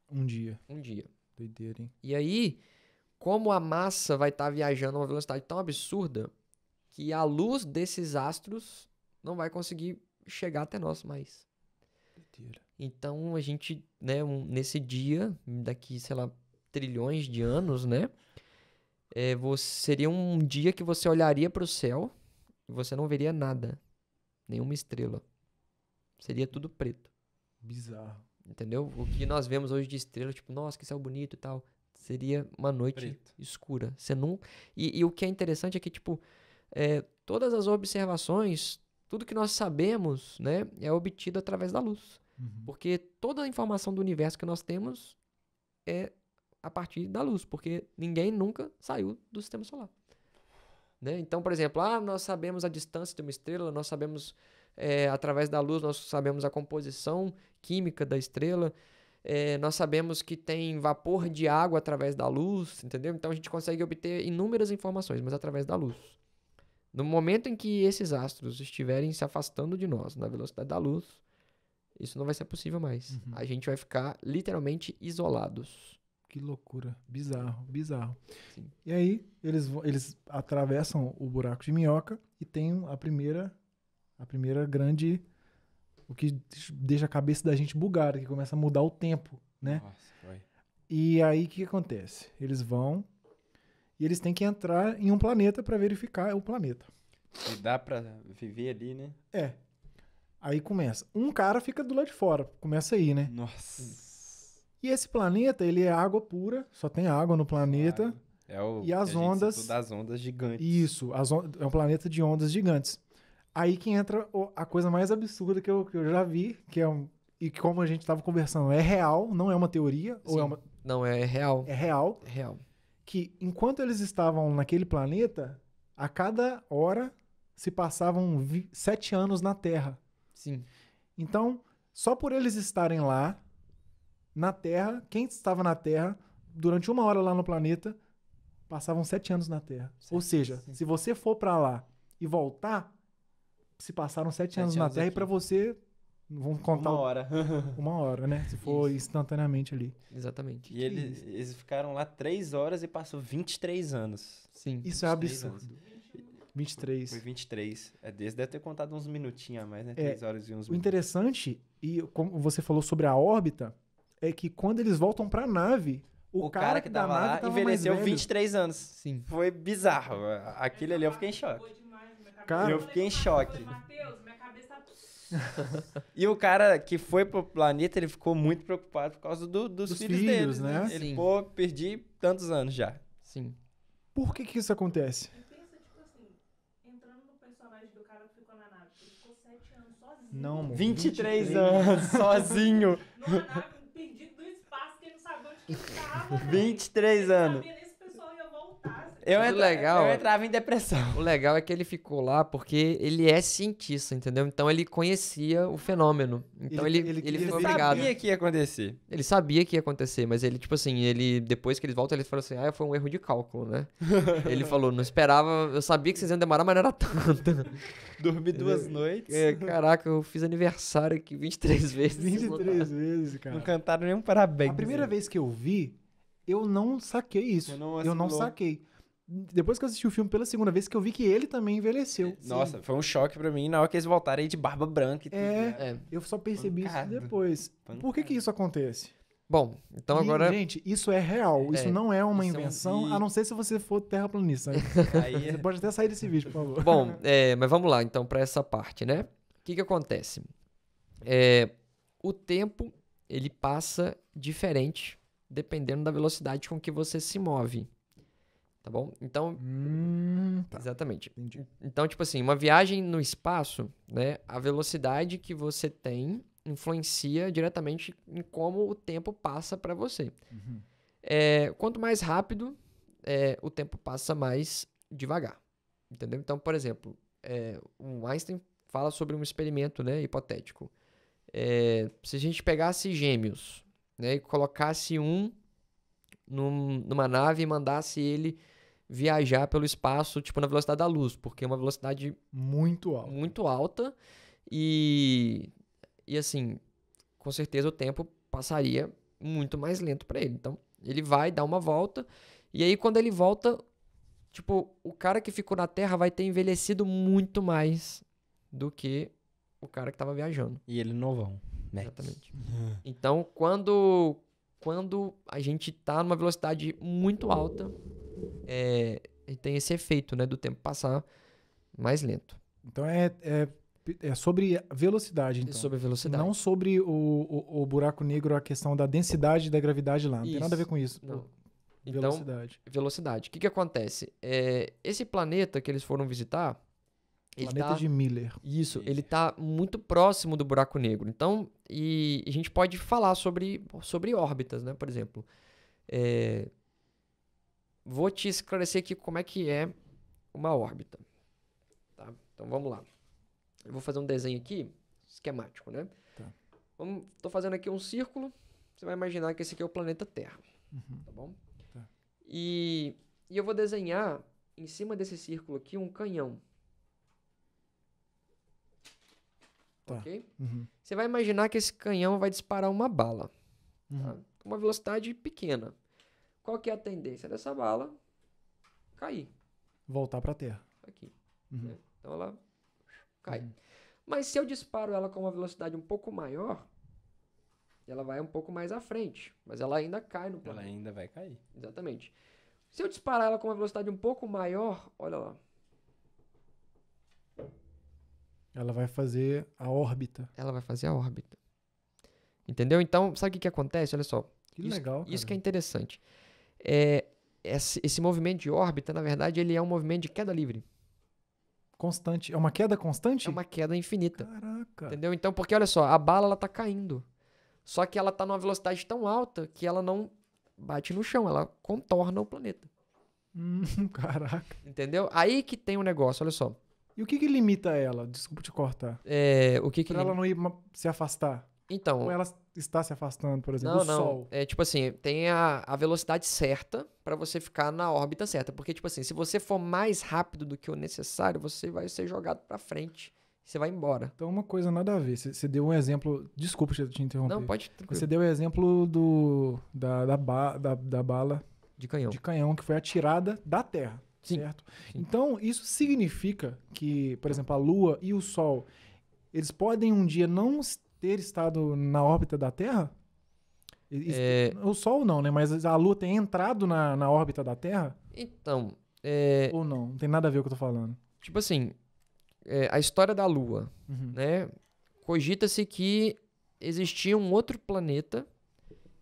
Um dia. Um dia. Doideira, hein? E aí, como a massa vai estar tá viajando a uma velocidade tão absurda que a luz desses astros não vai conseguir chegar até nós mais. Doideira. Então a gente, né, um, nesse dia, daqui, sei lá, trilhões de anos, né? É, você, seria um dia que você olharia para o céu e você não veria nada. Nenhuma estrela. Seria tudo preto. Bizarro. Entendeu? O que nós vemos hoje de estrela, tipo, nossa, que céu bonito e tal. Seria uma noite Preto. escura. Você não. E, e, o que é interessante é que, tipo, é, todas as observações, tudo que nós sabemos, né, é obtido através da luz. Uhum. Porque toda a informação do universo que nós temos é a partir da luz, porque ninguém nunca saiu do sistema solar. Né? Então, por exemplo, ah, nós sabemos a distância de uma estrela, nós sabemos é, através da luz, nós sabemos a composição química da estrela. É, nós sabemos que tem vapor de água através da luz, entendeu? Então a gente consegue obter inúmeras informações, mas através da luz. No momento em que esses astros estiverem se afastando de nós na velocidade da luz, isso não vai ser possível mais. Uhum. A gente vai ficar literalmente isolados. Que loucura. Bizarro, bizarro. Sim. E aí, eles, eles atravessam o buraco de minhoca e tem a primeira a primeira grande. O que deixa a cabeça da gente bugada, que começa a mudar o tempo, né? Nossa, foi. E aí o que acontece? Eles vão e eles têm que entrar em um planeta para verificar o planeta. E dá para viver ali, né? É. Aí começa. Um cara fica do lado de fora, começa aí, né? Nossa. E esse planeta, ele é água pura, só tem água no planeta. Claro. É o, e as ondas. Das ondas gigantes. Isso, as on... é um planeta de ondas gigantes. Aí que entra a coisa mais absurda que eu, que eu já vi, que é um, e como a gente estava conversando, é real, não é uma teoria Sim. ou é uma Não, é, é real. É real. É real. Que enquanto eles estavam naquele planeta, a cada hora se passavam sete anos na Terra. Sim. Então, só por eles estarem lá, na Terra, quem estava na Terra, durante uma hora lá no planeta, passavam sete anos na Terra. Ou seja, sim. se você for para lá e voltar, se passaram sete, sete anos, anos na Terra aqui. e para você Vamos contar. Uma hora. uma hora, né? Se for Isso. instantaneamente ali. Exatamente. E eles, eles, ficaram lá três horas e passou 23 anos. Sim. Isso é absurdo. Anos. 23. Foi 23. É desde deve ter contado uns minutinhos a mais, né? É, três horas e uns O interessante, e como você falou sobre a órbita, é que quando eles voltam pra nave. O, o cara, cara, que tava lá tava envelheceu 23 anos. Sim. Foi bizarro. Aquilo ali eu fiquei em choque cara. Eu fiquei em choque. Tá e o cara que foi pro planeta, ele ficou muito preocupado por causa do, dos, dos, filhos, filhos dele. Né? né? Ele, Sim. pô, perdi tantos anos já. Sim. Por que que isso acontece? Não, mano. 23, 23 anos, sozinho. Numa nave, perdido no espaço, que ele não sabia onde que ele tava. 23 né? anos. Eu, entra, legal, eu é entrava em depressão. O legal é que ele ficou lá porque ele é cientista, entendeu? Então ele conhecia o fenômeno. Então ele, ele, ele, ele, ele foi obrigado. Ele sabia que ia acontecer. Ele sabia que ia acontecer, mas ele, tipo assim, ele depois que eles voltam, ele falou assim: ah, foi um erro de cálculo, né? ele falou: não esperava, eu sabia que vocês iam demorar, mas não era tanto. Dormi duas é, noites. É, caraca, eu fiz aniversário aqui 23 vezes. 23 vezes, cara. Não cantaram nenhum parabéns. A primeira né? vez que eu vi, eu não saquei isso. Não eu não saquei depois que eu assisti o filme pela segunda vez, que eu vi que ele também envelheceu. É, nossa, foi um choque para mim na hora que eles voltaram aí de barba branca e tudo. É, né? eu só percebi Pancado. isso depois. Pancado. Por que que isso acontece? Bom, então e, agora. Gente, isso é real. É, isso não é uma invenção, é um... a não ser se você for terraplanista. aí é- Você pode até sair desse vídeo, por favor. Bom, é, mas vamos lá então para essa parte, né? O que, que acontece? É, o tempo ele passa diferente dependendo da velocidade com que você se move. Tá bom? Então. Hum, tá. Exatamente. Entendi. Então, tipo assim, uma viagem no espaço, né? A velocidade que você tem influencia diretamente em como o tempo passa para você. Uhum. É, quanto mais rápido, é, o tempo passa mais devagar. Entendeu? Então, por exemplo, é, o Einstein fala sobre um experimento né, hipotético. É, se a gente pegasse gêmeos né, e colocasse um num, numa nave e mandasse ele viajar pelo espaço, tipo, na velocidade da luz, porque é uma velocidade muito alta. Muito alta e e assim, com certeza o tempo passaria muito mais lento para ele. Então, ele vai dar uma volta e aí quando ele volta, tipo, o cara que ficou na Terra vai ter envelhecido muito mais do que o cara que estava viajando. E ele novão. Max. Exatamente. Uhum. Então, quando quando a gente está numa velocidade muito alta, é, tem esse efeito, né? Do tempo passar mais lento. Então é, é, é sobre velocidade, então. É sobre velocidade. Não sobre o, o, o, buraco negro, a questão da densidade da gravidade lá. Não isso. tem nada a ver com isso. Não. Então, velocidade. velocidade. O que, que acontece? É, esse planeta que eles foram visitar. planeta tá, de Miller. Isso, Miller. ele está muito próximo do buraco negro. Então, e, e, a gente pode falar sobre, sobre órbitas, né? Por exemplo. É, Vou te esclarecer aqui como é que é uma órbita. Tá? Então vamos lá. Eu vou fazer um desenho aqui, esquemático, né? Tá. Estou fazendo aqui um círculo. Você vai imaginar que esse aqui é o planeta Terra. Uhum. Tá bom? Tá. E, e eu vou desenhar em cima desse círculo aqui um canhão. Tá. Ok? Uhum. Você vai imaginar que esse canhão vai disparar uma bala. Tá? Uhum. Tá? Uma velocidade pequena. Qual que é a tendência dessa bala cair? Voltar para a Terra. Aqui. Uhum. Né? Então ela cai. Uhum. Mas se eu disparo ela com uma velocidade um pouco maior, ela vai um pouco mais à frente, mas ela ainda cai no planeta. Ela ainda vai cair. Exatamente. Se eu disparar ela com uma velocidade um pouco maior, olha lá. Ela vai fazer a órbita. Ela vai fazer a órbita. Entendeu? Então, sabe o que, que acontece? Olha só. Que isso, legal. Cara. Isso que é interessante é, esse, esse movimento de órbita, na verdade, ele é um movimento de queda livre. Constante. É uma queda constante? É uma queda infinita. Caraca. Entendeu? Então, porque olha só, a bala ela tá caindo. Só que ela tá numa velocidade tão alta que ela não bate no chão, ela contorna o planeta. Hum, caraca. Entendeu? Aí que tem o um negócio, olha só. E o que, que limita ela? Desculpa te cortar. É, o que, que pra ela não ir se afastar. Então. Ou ela está se afastando, por exemplo, não, do não. Sol. É tipo assim, tem a, a velocidade certa para você ficar na órbita certa. Porque, tipo assim, se você for mais rápido do que o necessário, você vai ser jogado para frente. Você vai embora. Então, uma coisa nada a ver. Você deu um exemplo. Desculpa te interromper. Não, pode. Tranquilo. Você deu o um exemplo do, da, da, ba, da, da bala de canhão. De canhão, que foi atirada da Terra. Sim. Certo? Sim. Então, isso significa que, por exemplo, a Lua e o Sol, eles podem um dia não ter estado na órbita da Terra? É... O Sol não, né? Mas a Lua tem entrado na, na órbita da Terra? Então. É... Ou não? Não tem nada a ver com o que eu tô falando. Tipo assim, é, a história da Lua, uhum. né? Cogita-se que existia um outro planeta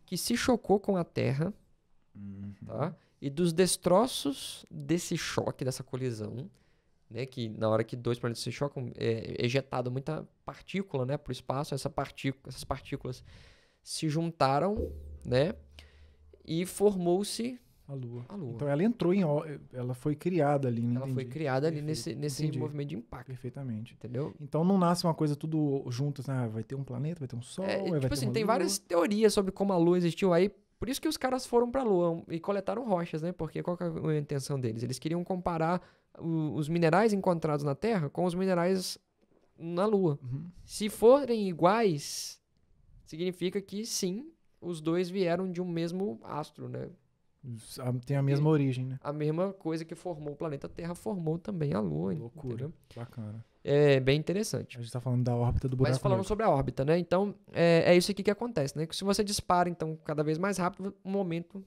que se chocou com a Terra, uhum. tá? E dos destroços desse choque, dessa colisão, né? Que na hora que dois planetas se chocam, é, é ejetada muita partícula, né, para o espaço. Essa partícula, essas partículas se juntaram, né? E formou-se a lua. a lua. Então ela entrou em, ela foi criada ali, Ela foi criada ali Perfeito. nesse, nesse movimento de impacto. Perfeitamente. Entendeu? Então não nasce uma coisa tudo juntos, né? Ah, vai ter um planeta, vai ter um sol, é, vai tipo ter assim, tem lua. várias teorias sobre como a lua existiu aí. Por isso que os caras foram para a lua e coletaram rochas, né? Porque qual que é a intenção deles? Eles queriam comparar os minerais encontrados na Terra com os minerais na Lua. Uhum. Se forem iguais, significa que sim, os dois vieram de um mesmo astro, né? Tem a mesma e origem, né? A mesma coisa que formou o planeta Terra formou também a Lua. Loucura. Entendeu? Bacana. É bem interessante. A gente está falando da órbita do buraco. Mas falando negro. sobre a órbita, né? Então, é, é isso aqui que acontece, né? Que se você dispara, então, cada vez mais rápido, um momento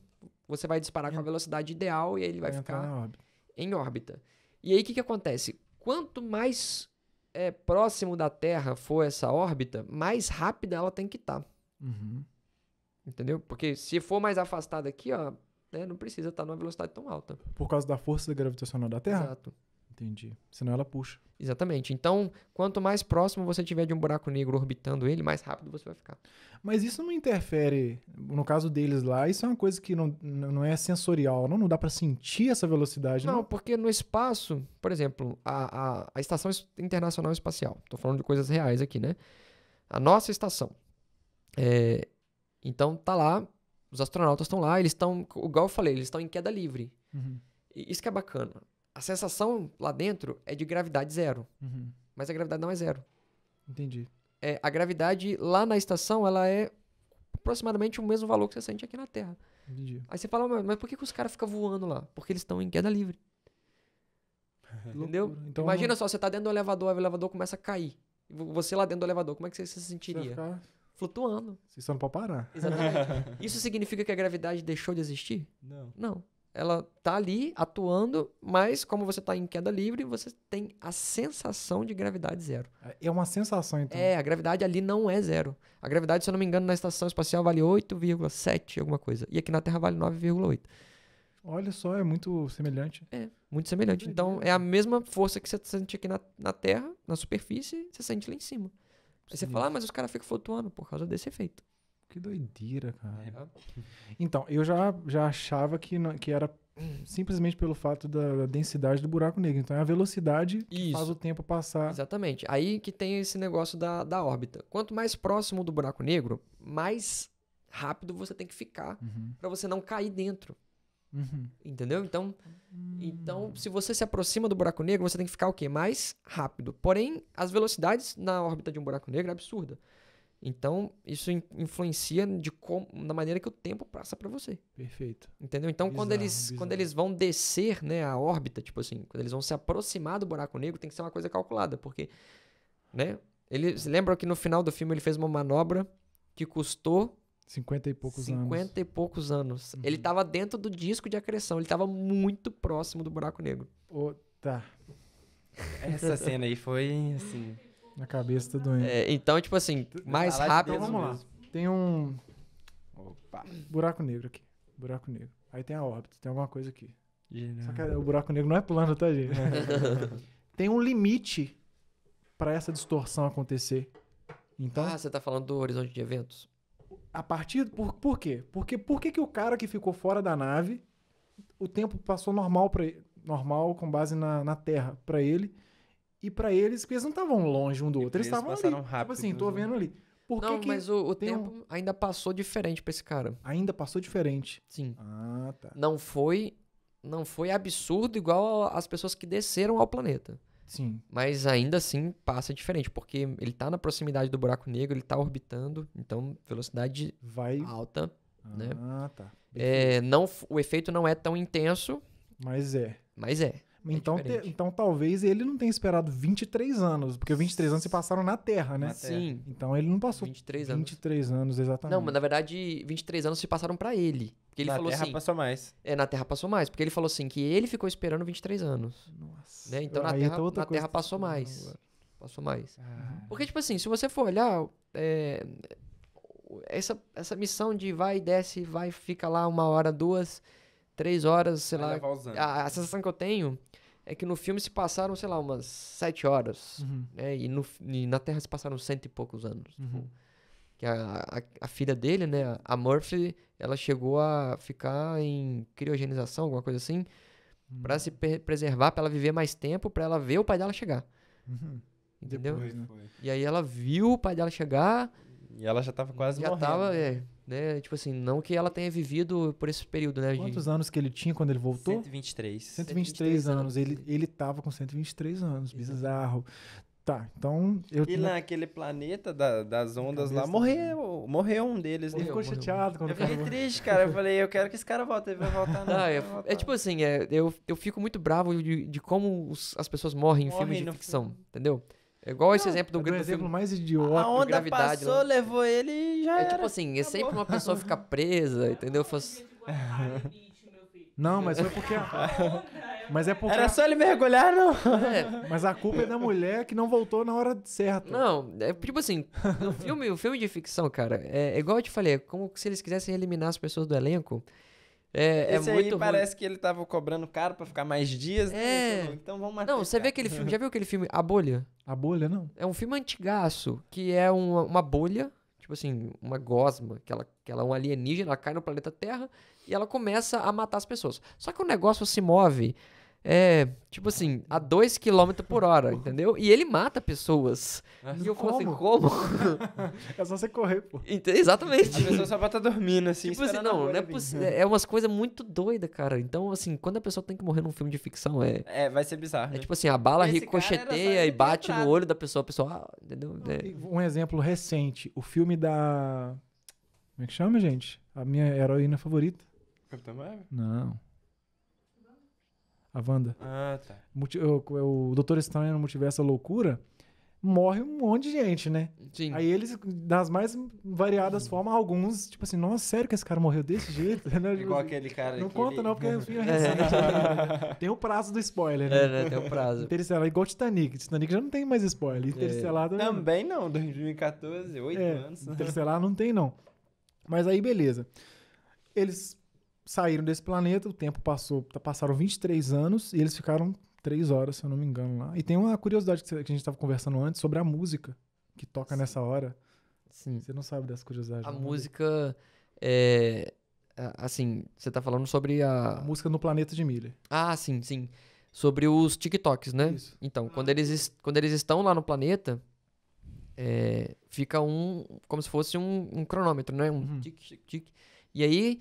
você vai disparar é. com a velocidade ideal e ele vai, vai ficar em órbita. E aí o que, que acontece? Quanto mais é, próximo da Terra for essa órbita, mais rápida ela tem que estar. Tá. Uhum. Entendeu? Porque se for mais afastada aqui, ó, né, não precisa estar tá numa velocidade tão alta. Por causa da força gravitacional da Terra? Exato. Entendi. Senão ela puxa. Exatamente. Então, quanto mais próximo você tiver de um buraco negro orbitando ele, mais rápido você vai ficar. Mas isso não interfere, no caso deles lá, isso é uma coisa que não, não é sensorial, não, não dá para sentir essa velocidade. Não, não, porque no espaço, por exemplo, a, a, a Estação Internacional Espacial, estou falando de coisas reais aqui, né? A nossa estação. É, então, tá lá, os astronautas estão lá, eles estão, igual eu falei, eles estão em queda livre. Uhum. Isso que é bacana a sensação lá dentro é de gravidade zero. Uhum. Mas a gravidade não é zero. Entendi. É, a gravidade lá na estação, ela é aproximadamente o mesmo valor que você sente aqui na Terra. Entendi. Aí você fala, mas, mas por que, que os caras ficam voando lá? Porque eles estão em queda livre. Entendeu? Então, Imagina não... só, você tá dentro do elevador, o elevador começa a cair. Você lá dentro do elevador, como é que você se sentiria? Você Flutuando. Você só não pode parar. Exatamente. Isso significa que a gravidade deixou de existir? Não. Não ela tá ali atuando, mas como você está em queda livre, você tem a sensação de gravidade zero. É, é uma sensação, então. É, a gravidade ali não é zero. A gravidade, se eu não me engano, na estação espacial vale 8,7, alguma coisa. E aqui na Terra vale 9,8. Olha só, é muito semelhante. É, muito semelhante. Então, é a mesma força que você sente aqui na, na Terra, na superfície, você sente lá em cima. Aí você fala, ah, mas os caras ficam flutuando por causa desse efeito. Que doideira, cara. É. Então, eu já, já achava que, não, que era simplesmente pelo fato da, da, densidade do buraco negro. Então é a velocidade que faz o tempo passar. Exatamente. Aí que tem esse negócio da, da órbita. Quanto mais próximo do buraco negro, mais rápido você tem que ficar uhum. para você não cair dentro. Uhum. Entendeu? Então, uhum. então, se você se aproxima do buraco negro, você tem que ficar o quê? Mais rápido. Porém, as velocidades na órbita de um buraco negro é absurda. Então, isso influencia de como, da maneira que o tempo passa para você. Perfeito. Entendeu? Então, bizarro, quando, eles, quando eles vão descer né, a órbita, tipo assim, quando eles vão se aproximar do buraco negro, tem que ser uma coisa calculada, porque. Né, eles lembram que no final do filme ele fez uma manobra que custou. 50 e poucos 50 anos. 50 e poucos anos. Uhum. Ele estava dentro do disco de acreção, ele estava muito próximo do buraco negro. Oh, tá. Essa cena aí foi assim. Na cabeça tá doendo. É, então, tipo assim, mais rápido. Então vamos lá. Tem um. Opa. Buraco negro aqui. Buraco negro. Aí tem a órbita, tem alguma coisa aqui. Só que o buraco negro não é plano, tá, gente? tem um limite para essa distorção acontecer. Então, ah, você tá falando do horizonte de eventos? A partir. Por, por quê? Porque por que, que o cara que ficou fora da nave, o tempo passou normal para normal com base na, na Terra para ele e para eles, porque eles não estavam longe um do outro, eles estavam ali. Tipo rápido, tipo assim, tô né? vendo ali. Por não, que mas o, o tempo um... ainda passou diferente para esse cara. Ainda passou diferente. Sim. Ah, tá. Não foi, não foi absurdo igual as pessoas que desceram ao planeta. Sim. Mas ainda assim passa diferente, porque ele tá na proximidade do buraco negro, ele tá orbitando, então velocidade vai alta, ah, né? Ah, tá. É, não, o efeito não é tão intenso. Mas é. Mas é. É então, te, então talvez ele não tenha esperado 23 anos, porque 23 anos se passaram na Terra, né? Na terra. Sim. Então ele não passou 23 anos. 23 anos, exatamente. Não, mas na verdade 23 anos se passaram para ele. Porque ele na falou Terra assim, passou mais. É, na Terra passou mais, porque ele falou assim que ele ficou esperando 23 anos. Nossa. Né? Então na Terra, tá na terra passou mais. Agora. Passou mais. Ah. Porque tipo assim, se você for olhar é, essa, essa missão de vai e desce, vai fica lá uma hora, duas três horas, sei vai lá. A, a, sensação que eu tenho é que no filme se passaram, sei lá, umas sete horas, uhum. né? E, no, e, na Terra se passaram cento e poucos anos. Tipo, uhum. que a, a, a, filha dele, né, a Murphy, ela chegou a ficar em criogenização, alguma coisa assim, uhum. para se preservar, para ela viver mais tempo, para ela ver o pai dela chegar. Uhum. Entendeu? Depois, né? E aí ela viu o pai dela chegar. E ela já tava quase já morrendo. Já né? tava, é, né? Tipo assim, não que ela tenha vivido por esse período, né? Quantos de... anos que ele tinha quando ele voltou? 123. 123, 123 anos. Ele, ele tava com 123 anos, Exato. bizarro. Tá, então eu. E naquele planeta da, das ondas lá, morreu. Morreu um deles. Morreu, né? ele ficou morreu. chateado quando Eu fiquei triste, cara. Eu falei, eu quero que esse cara volte. Ele vai voltar, não. não ah, é, é, tipo assim, é, eu, eu fico muito bravo de, de como os, as pessoas morrem, morrem em filmes de ficção, entendeu? É igual esse exemplo do, é o exemplo filme. mais idiota. A onda gravidade, passou, lá. Né? levou ele e já É tipo era. tipo assim, é sempre uma pessoa ficar presa, entendeu? Fosse... Não, mas foi porque... Mas é porque... Era só ele mergulhar, não? É. Mas a culpa é da mulher que não voltou na hora certa. Não, é tipo assim, o filme, o filme de ficção, cara, é, é igual eu te falei, é como se eles quisessem eliminar as pessoas do elenco... É, é, Esse é muito aí parece ruim. que ele tava cobrando caro para ficar mais dias. Né? É. Né? Então vamos matar. Não, você vê aquele filme, já viu aquele filme A Bolha? A Bolha, não. É um filme antigaço, que é uma, uma bolha, tipo assim, uma gosma, que ela, que ela é um alienígena, ela cai no planeta Terra e ela começa a matar as pessoas. Só que o negócio se move é, tipo assim, a 2 km por hora, entendeu? E ele mata pessoas. Mas é. e eu como? falo assim, como? é só você correr, pô. exatamente. A pessoa só vai estar tá dormindo, assim, tipo assim, não, não é possível. É, é umas coisas muito doidas, cara. Então, assim, quando a pessoa tem que morrer num filme de ficção, é. É, vai ser bizarro. É né? tipo assim, a bala Esse ricocheteia e bate no olho da pessoa, a pessoa. Ah, entendeu? é. Um exemplo recente, o filme da. Como é que chama, gente? A minha heroína favorita. Capitã Marvel? Não a Wanda. Ah, tá. o, o Doutor Estranho no Multiverso Loucura morre um monte de gente, né? Sim. Aí eles, das mais variadas Sim. formas, alguns, tipo assim, nossa, sério que esse cara morreu desse jeito? Né? Igual aquele cara Não conta ele... não, porque o é recente. Né? tem o prazo do spoiler, né? É, né? Tem o prazo. Interestelar, igual Titanic. Titanic já não tem mais spoiler. Interestelar... É. é- Também não, 2014, oito é, anos. Interestelar não tem não. Mas aí, beleza. Eles saíram desse planeta, o tempo passou, tá, passaram 23 anos e eles ficaram 3 horas, se eu não me engano, lá. E tem uma curiosidade que a gente estava conversando antes sobre a música que toca Sim. nessa hora. Sim. Você não sabe dessa curiosidade. A né? música é, assim, você tá falando sobre a... a música no planeta de milha. Ah, sim, sim. Sobre os TikToks, né? Isso. Então, ah. quando eles quando eles estão lá no planeta, é, fica um como se fosse um, um cronômetro, né? Um uhum. tic tic tic. E aí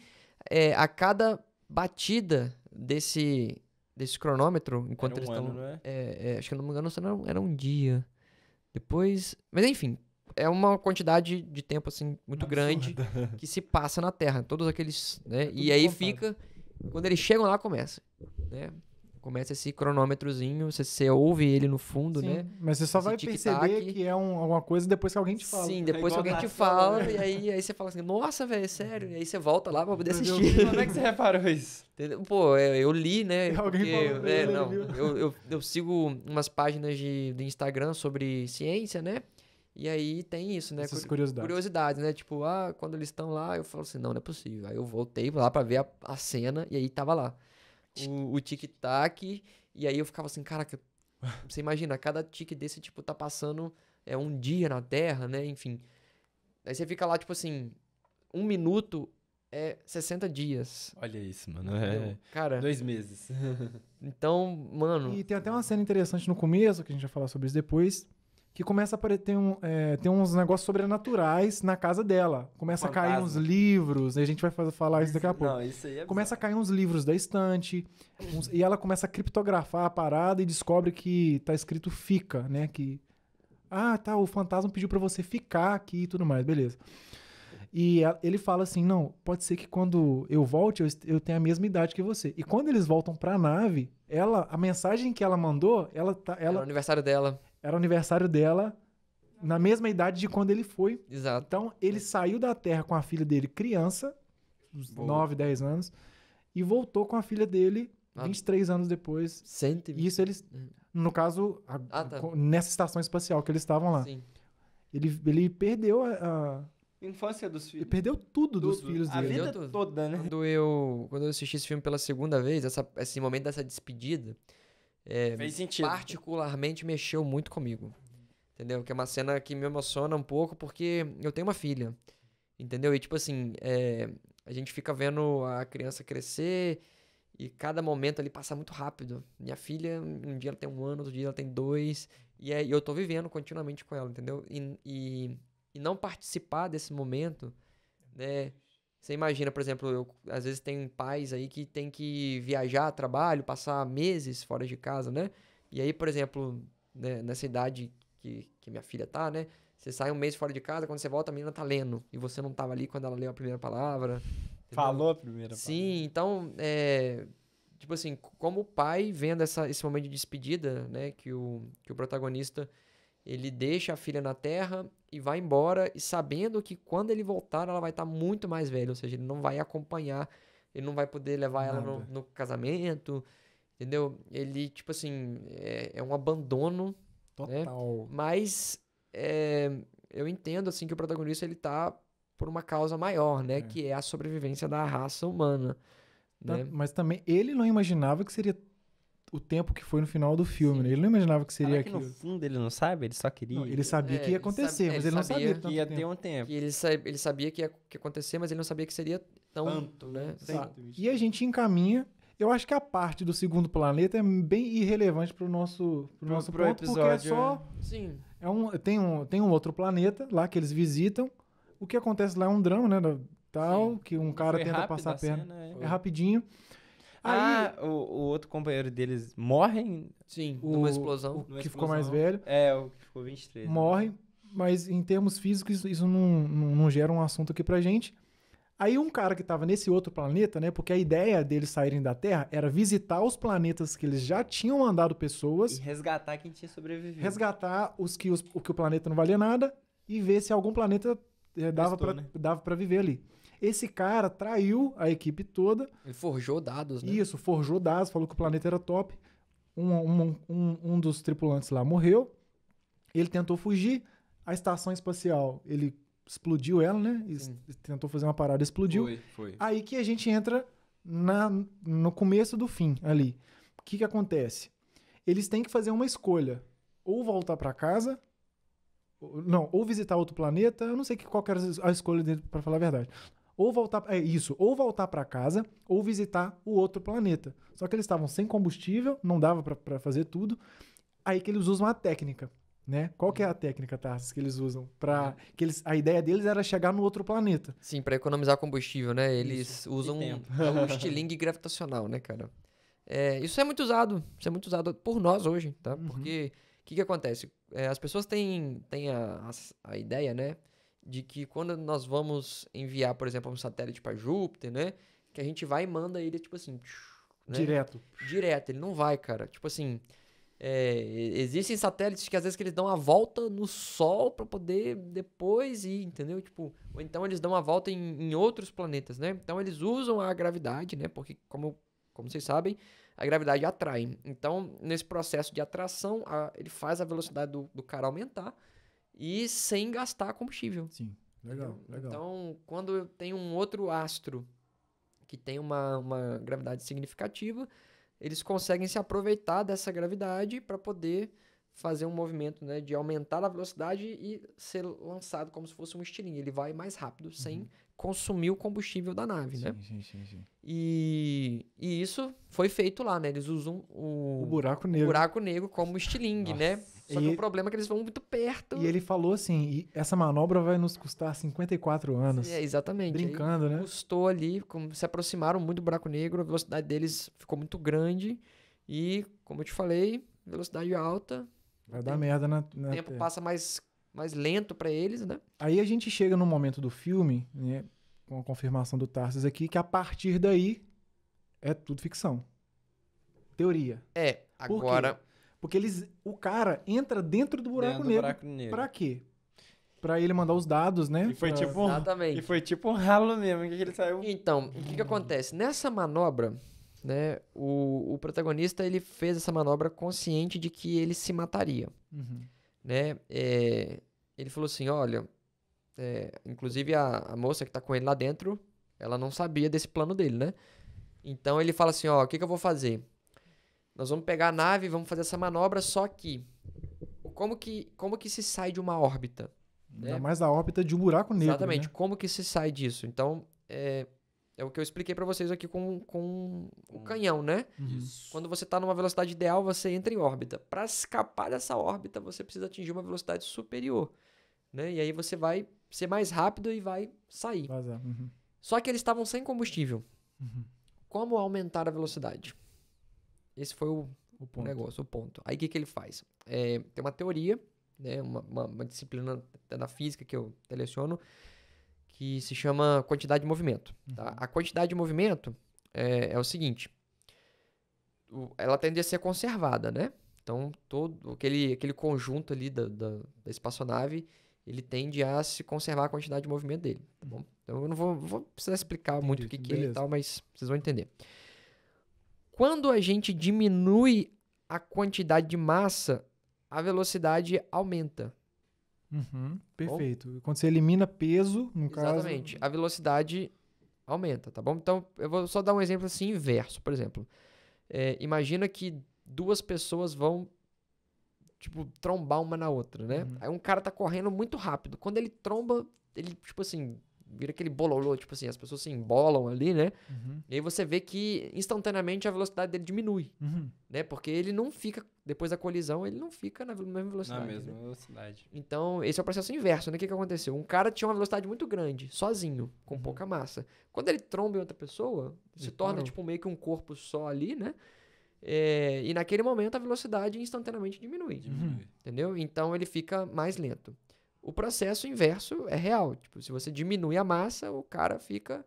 é, a cada batida desse, desse cronômetro, enquanto um eles estão. É? é? É, acho que não me engano, não era um dia. Depois. Mas enfim, é uma quantidade de tempo assim muito Absurda. grande que se passa na Terra, todos aqueles, né? É e aí contado. fica quando eles chegam lá começa, né? Começa esse cronômetrozinho, você, você ouve ele no fundo, Sim, né? Mas você só esse vai perceber que é um, alguma coisa depois que alguém te fala. Sim, é depois é que alguém te fala, né? e aí, aí você fala assim, nossa, velho, é sério. E aí você volta lá pra poder assistir. Como é que você reparou isso? Entendeu? Pô, eu, é, eu, li, né? Alguém falou é, não, eu, eu, eu, sigo umas páginas de, de Instagram sobre ciência, né? E aí tem isso, né? Essas curiosidades. curiosidades, né? Tipo, ah, quando eles estão lá, eu falo assim, não, não é possível. Aí eu voltei lá para ver a, a, cena e aí tava lá o, o tic-tac. E aí eu ficava assim, caraca, você imagina, cada tique desse, tipo, tá passando é um dia na Terra, né? Enfim. Aí você fica lá, tipo assim, um minuto é 60 dias. Olha isso, mano. É, cara. Dois meses. então, mano. E tem até uma cena interessante no começo, que a gente vai falar sobre isso depois, que começa a ter, um, é, ter uns negócios sobrenaturais na casa dela. Começa Fantasma. a cair uns livros, a gente vai falar isso daqui a pouco. Não, isso aí é começa a cair uns livros da estante, uns, e ela começa a criptografar a parada e descobre que tá escrito fica, né? Que. Ah, tá, o fantasma pediu para você ficar aqui e tudo mais, beleza. E ele fala assim: não, pode ser que quando eu volte, eu, eu tenha a mesma idade que você. E quando eles voltam pra nave, ela, a mensagem que ela mandou, ela tá. Ela, Era o aniversário dela era aniversário dela na mesma idade de quando ele foi. Exato. Então, ele saiu da Terra com a filha dele criança, uns 9, 10 anos, e voltou com a filha dele ah, 23 anos depois. Cento... Isso eles... Hum. No caso, a, ah, tá. nessa estação espacial que eles estavam lá. Sim. Ele, ele perdeu a, a... Infância dos filhos. Ele perdeu tudo, dos filhos dele. A vida toda, né? Quando eu, quando eu assisti esse filme pela segunda vez, essa, esse momento dessa despedida é, Fez sentido. particularmente mexeu muito comigo. Entendeu? Que é uma cena que me emociona um pouco porque eu tenho uma filha. Entendeu? E tipo assim, é, a gente fica vendo a criança crescer e cada momento ali passa muito rápido. Minha filha, um dia ela tem um ano, outro dia ela tem dois. E, é, e eu tô vivendo continuamente com ela, entendeu? E, e, e não participar desse momento, né? Você imagina, por exemplo, eu, às vezes tem pais aí que tem que viajar, trabalho, passar meses fora de casa, né? E aí, por exemplo, né, nessa idade que, que minha filha tá, né? Você sai um mês fora de casa, quando você volta, a menina tá lendo. E você não tava ali quando ela leu a primeira palavra. Entendeu? Falou a primeira palavra. Sim, então, é, tipo assim, como o pai vendo essa, esse momento de despedida, né? Que o, que o protagonista ele deixa a filha na terra e vai embora, e sabendo que quando ele voltar, ela vai estar tá muito mais velha, ou seja, ele não vai acompanhar, ele não vai poder levar Nada. ela no, no, casamento, entendeu? Ele, tipo assim, é, é um abandono. Né? Total. Né? Mas é, eu entendo, assim, que o protagonista, ele tá por uma causa maior, né? É. Que é a sobrevivência da raça humana. Tá, né? Mas também ele não imaginava que seria o tempo que foi no final do filme, né? Ele não imaginava que seria Será que aquilo. no fundo ele não sabe, ele só queria. Não, ele sabia é, que ia acontecer, ele mas ele, não sabia, sabia que ia ter um tempo. Ele, sa ele, sabia que ia que acontecer, mas ele não sabia que seria tão, tanto, né? né? Exato. e a gente encaminha. Eu acho que a parte do segundo planeta é bem irrelevante para o nosso, pro, pro nosso pro ponto, episódio, porque é só. É. Sim. É um, tem, um, tem um outro planeta lá que eles visitam. O que acontece lá é um drama, né? Tal, Sim. que um cara Foi tenta passar a perna. Cena, é. é rapidinho. Ah, Aí, o, o outro companheiro deles morre Sim, o, numa explosão. O que explosão. ficou mais velho. É, o que ficou 23. Né? Morre, né? mas em termos físicos isso não, não, não, gera um assunto aqui pra gente. Aí um cara que tava nesse outro planeta, né? Porque a ideia deles saírem da Terra era visitar os planetas que eles já tinham mandado pessoas. E resgatar quem tinha sobrevivido. Resgatar os que, os, o, que o planeta não valia nada e ver se algum planeta eh, dava para né? viver ali. Esse cara traiu a equipe toda. Ele forjou dados, né? Isso, forjou dados, falou que o planeta era top. Um, um, um, um dos tripulantes lá morreu. Ele tentou fugir. A estação espacial, ele explodiu ela, né? Tentou fazer uma parada, explodiu. Foi, foi. Aí que a gente entra na, no começo do fim ali. O que, que acontece? Eles têm que fazer uma escolha. Ou voltar para casa não, ou visitar outro planeta, eu não sei que, qual era a escolha dele, para falar a verdade ou voltar é isso, ou voltar para casa ou visitar o outro planeta. Só que eles estavam sem combustível, não dava para fazer tudo. Aí que eles usam a técnica, né? Qual que é a técnica, Tarsis, que eles usam para é. que eles a ideia deles era chegar no outro planeta. Sim, para economizar combustível, né? Eles isso, usam um, estilingue gravitacional, né, cara? É, isso é muito usado, isso é muito usado por nós hoje, tá? Uhum. Porque o que, que acontece? É, as pessoas têm, têm a, a, a ideia, né? de que quando nós vamos enviar, por exemplo, um satélite para Júpiter, né? Que a gente vai e manda ele, tipo assim. Né? Direto. Direto, ele não vai, cara. Tipo assim. É, existem satélites que às vezes que eles dão a volta no Sol para poder depois ir, entendeu? Tipo, ou então eles dão a volta em, em, outros planetas, né? Então eles usam a gravidade, né? Porque, como, como vocês sabem, a gravidade atrai. Então, nesse processo de atração, a, ele faz a velocidade do, do cara aumentar e sem gastar combustível. Sim, legal, legal. Então, quando eu tenho um outro astro que tem uma, uma gravidade significativa, eles conseguem se aproveitar dessa gravidade para poder fazer um movimento né, de aumentar a velocidade e ser lançado como se fosse um estilingue. Ele vai mais rápido, sem uhum consumir o combustível da nave, sim, né? Sim, sim, sim. E, e isso foi feito lá, né? Eles usam o, o buraco negro, o buraco negro como estilingue, né? Só e que o problema é que eles vão muito perto. E ele falou assim, essa manobra vai nos custar 54 anos. É, exatamente. Brincando, Aí, né? Custou ali, se aproximaram muito do buraco negro, a velocidade deles ficou muito grande e, como eu te falei, velocidade alta. Vai dar merda na, O tempo terra. passa mais mais lento para eles, né? Aí a gente chega no momento do filme, né, com a confirmação do Tarsis aqui, que a partir daí é tudo ficção. Teoria. É, agora. Por Porque eles, o cara entra dentro do buraco dentro Do buraco negro. Pra quê? Pra ele mandar os dados, né? E foi, pra... tipo, Exatamente. E foi tipo um ralo mesmo, que ele saiu. Então, o que, que acontece? Nessa manobra, né, o, o protagonista ele fez essa manobra consciente de que ele se mataria. Uhum né? É, ele falou assim, olha, é, inclusive a, a, moça que tá com ele lá dentro, ela não sabia desse plano dele, né? Então ele fala assim, ó, o que, que eu vou fazer? Nós vamos pegar a nave, vamos fazer essa manobra, só que como que como que se sai de uma órbita? Ainda né? mais da órbita de um buraco negro. Exatamente, né? como que se sai disso? Então, é, é o que eu expliquei para vocês aqui com, com o canhão, né? Isso. Quando você está numa velocidade ideal, você entra em órbita. Para escapar dessa órbita, você precisa atingir uma velocidade superior. Né? E aí você vai ser mais rápido e vai sair. É, uhum. Só que eles estavam sem combustível. Uhum. Como aumentar a velocidade? Esse foi o, o negócio, o ponto. Aí o que, que ele faz? É, tem uma teoria, né? uma, uma, uma disciplina da física que eu seleciono que se chama quantidade de movimento. Tá? Uhum. A quantidade de movimento é, é o seguinte: o, ela tende a ser conservada, né? Então, todo aquele, aquele conjunto ali da, da, da espaçonave ele tende a se conservar a quantidade de movimento dele. Tá bom? Uhum. Então eu não vou, vou precisar explicar Entendi, muito o que, que é e tal, mas vocês vão entender. Quando a gente diminui a quantidade de massa, a velocidade aumenta. Uhum, perfeito. Bom? Quando você elimina peso, no Exatamente. caso. Exatamente. A velocidade aumenta, tá bom? Então, eu vou só dar um exemplo assim inverso, por exemplo. É, imagina que duas pessoas vão, tipo, trombar uma na outra, né? Uhum. Aí um cara tá correndo muito rápido. Quando ele tromba, ele, tipo assim, vira aquele bololô, tipo assim, as pessoas se embolam ali, né? Uhum. E aí você vê que instantaneamente a velocidade dele diminui, uhum. né? Porque ele não fica, depois da colisão, ele não fica na mesma velocidade. Na né? mesma né? velocidade. Então, esse é o processo inverso, né? O que, que aconteceu? Um cara tinha uma velocidade muito grande, sozinho, com uhum. pouca massa. Quando ele tromba em outra pessoa, se torna, parou. tipo, meio que um corpo só ali, né? É, e naquele momento a velocidade instantaneamente diminui. diminui. Entendeu? Então ele fica mais lento. O processo inverso é real. Tipo, se você diminui a massa, o cara fica